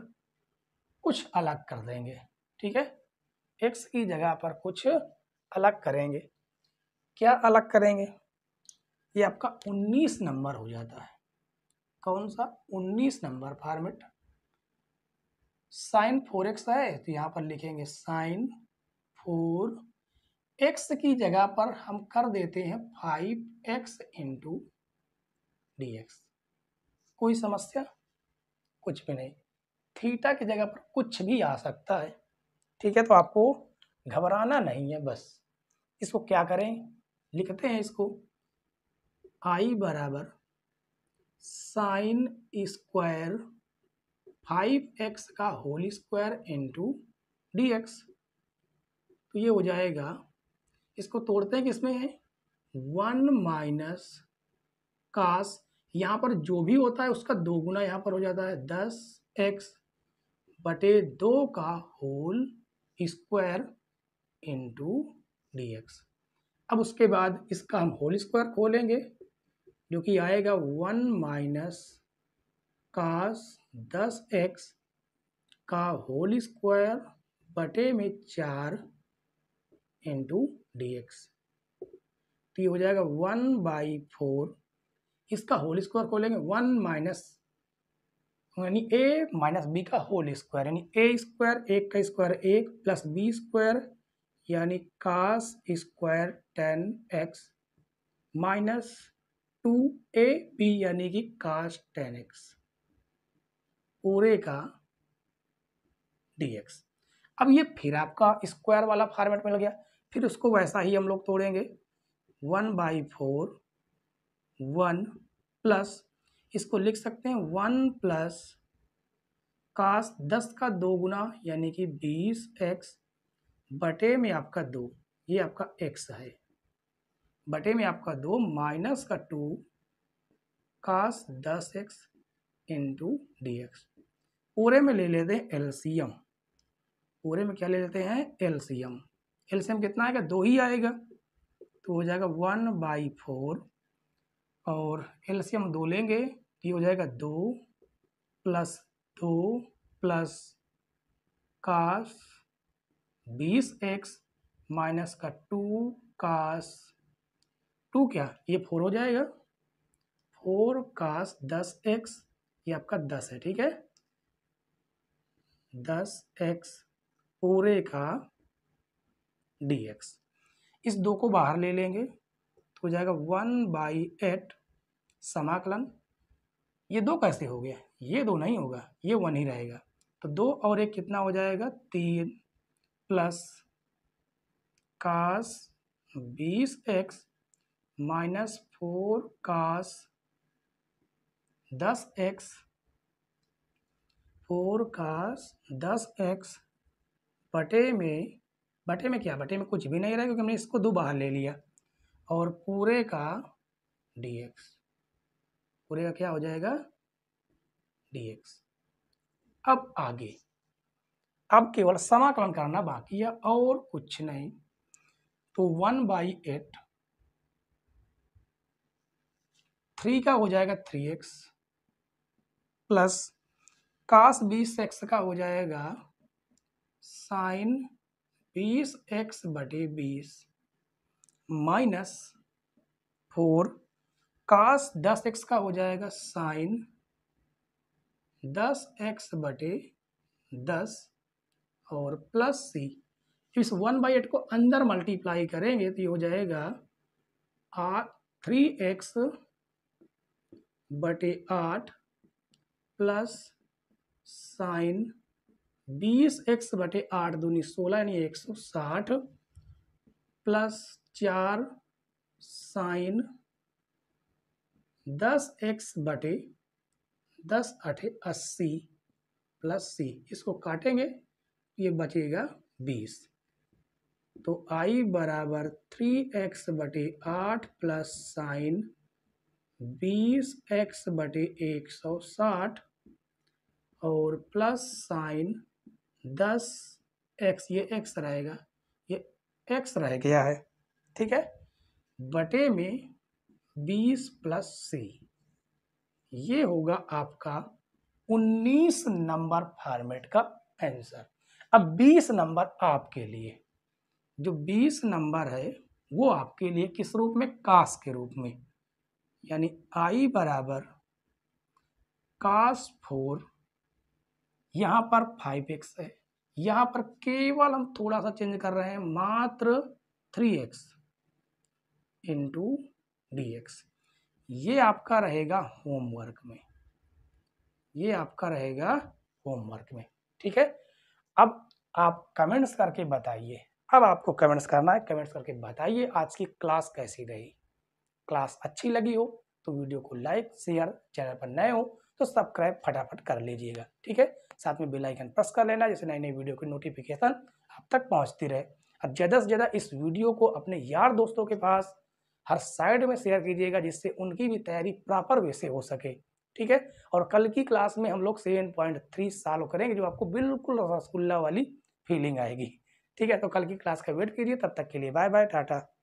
कुछ अलग कर देंगे ठीक है एक्स की जगह पर कुछ अलग करेंगे क्या अलग करेंगे ये आपका 19 नंबर हो जाता है कौन सा 19 number format sine four X है तो यहाँ पर लिखेंगे साइन फोर एक्स की जगह पर हम कर देते हैं five x into D X कोई समस्या कुछ भी नहीं थीटा की जगह पर कुछ भी आ सकता है ठीक है तो आपको घबराना नहीं है बस इसको क्या करें लिखते हैं इसको आई बराबर साइन स्क्वायर फाइव एक्स का whole square into D x तो ये हो जाएगा इसको तोड़ते हैं किसमें है वन माइनस कास यहाँ पर जो भी होता है उसका दो गुना यहाँ पर हो जाता है दस एक्स बटे दो का whole square into D x अब उसके बाद इसका हम होल स्क्वायर खोलेंगे जो कि आएगा वन माइनस कास दस एक्स का होल स्क्वायर बटे में चार इंटू डी एक्स तो ये हो जाएगा वन बाई फोर इसका होल स्क्वायर खोलेंगे लेंगे वन माइनस यानी ए माइनस बी का होल स्क्वायर यानी ए स्क्वायर एक का स्क्वायर एक प्लस बी स्क्वायर यानी cos square ten x minus two A B यानी कि कास टेन एक्स पूरे का डी एक्स अब ये फिर आपका स्क्वायर वाला फॉर्मेट मिल गया फिर उसको वैसा ही हम लोग तोड़ेंगे one by four one plus इसको लिख सकते हैं वन प्लस कास दस का दो गुना यानी कि बीस एक्स बटे में आपका दो ये आपका एक्स है बटे में आपका दो माइनस का टू कास दस एक्स इंटू डी एक्स पूरे में ले लेते हैं एलसीएम पूरे में क्या ले लेते हैं एलसीएम एल्सियम कितना आएगा दो ही आएगा तो हो जाएगा वन बाई फोर और एल्सियम दो लेंगे तो ये हो जाएगा दो प्लस दो प्लस कास बीस एक्स माइनस का टू कास टू क्या ये फोर हो जाएगा फोर कास दस एक्स ये आपका दस है ठीक है दस एक्स पूरे का डी एक्स इस दो को बाहर ले लेंगे तो हो जाएगा वन बाई एट समाकलन ये दो कैसे हो गया ये दो नहीं होगा ये वन ही रहेगा तो दो और एक कितना हो जाएगा तीन प्लस कास बीस एक्स माइनस फोर कास दस एक्स फोर कास दस एक्स बटे में बटे में क्या बटे में कुछ भी नहीं रहा क्योंकि हमने इसको दो बाहर ले लिया और पूरे का डी पूरे का क्या हो जाएगा डी अब आगे अब केवल समाकलन करना बाकी है और कुछ नहीं तो वन बाई एट थ्री का हो जाएगा थ्री एक्स प्लस कास बीस एक्स का हो जाएगा साइन बीस एक्स बटे बीस माइनस फोर कास दस एक्स का हो जाएगा साइन दस एक्स बटे दस और प्लस सी इस वन बाई एट को अंदर मल्टीप्लाई करेंगे तो ये हो जाएगा आ थ्री एक्स बटे आठ प्लस साइन बीस एक्स बटे आठ दूनी सोलह यानी एक सौ साठ प्लस चार साइन दस एक्स बटे दस अठे अस्सी प्लस सी इसको काटेंगे ये बचेगा बीस तो आई बराबर थ्री एक्स बटे आठ प्लस साइन बीस एक्स बटे एक सौ साठ और प्लस साइन दस एक्स ये एक्स रहेगा ये एक्स रह गया है ठीक है बटे में बीस प्लस सी ये होगा आपका उन्नीस नंबर फॉर्मेट का आंसर अब बीस नंबर आपके लिए जो बीस नंबर है वो आपके लिए किस रूप में कास के रूप में यानी आई बराबर कास फोर यहाँ पर फाइव एक्स है यहाँ पर केवल हम थोड़ा सा चेंज कर रहे हैं मात्र three x into D x ये आपका रहेगा होमवर्क में ये आपका रहेगा होमवर्क में ठीक है अब आप कमेंट्स करके बताइए अब आपको कमेंट्स करना है कमेंट्स करके बताइए आज की क्लास कैसी रही क्लास अच्छी लगी हो तो वीडियो को लाइक शेयर चैनल पर नए हो तो सब्सक्राइब फटाफट कर लीजिएगा ठीक है साथ में आइकन प्रेस कर लेना जैसे नई नई वीडियो की नोटिफिकेशन आप तक पहुँचती रहे अब ज़्यादा से ज़्यादा इस वीडियो को अपने यार दोस्तों के पास हर साइड में शेयर कीजिएगा जिससे उनकी भी तैयारी प्रॉपर वे से हो सके ठीक है और कल की क्लास में हम लोग सेवन पॉइंट थ्री साल करेंगे जो आपको बिल्कुल रसगुल्ला वाली फीलिंग आएगी ठीक है तो कल की क्लास का वेट कीजिए तब तक के लिए बाय बाय टाटा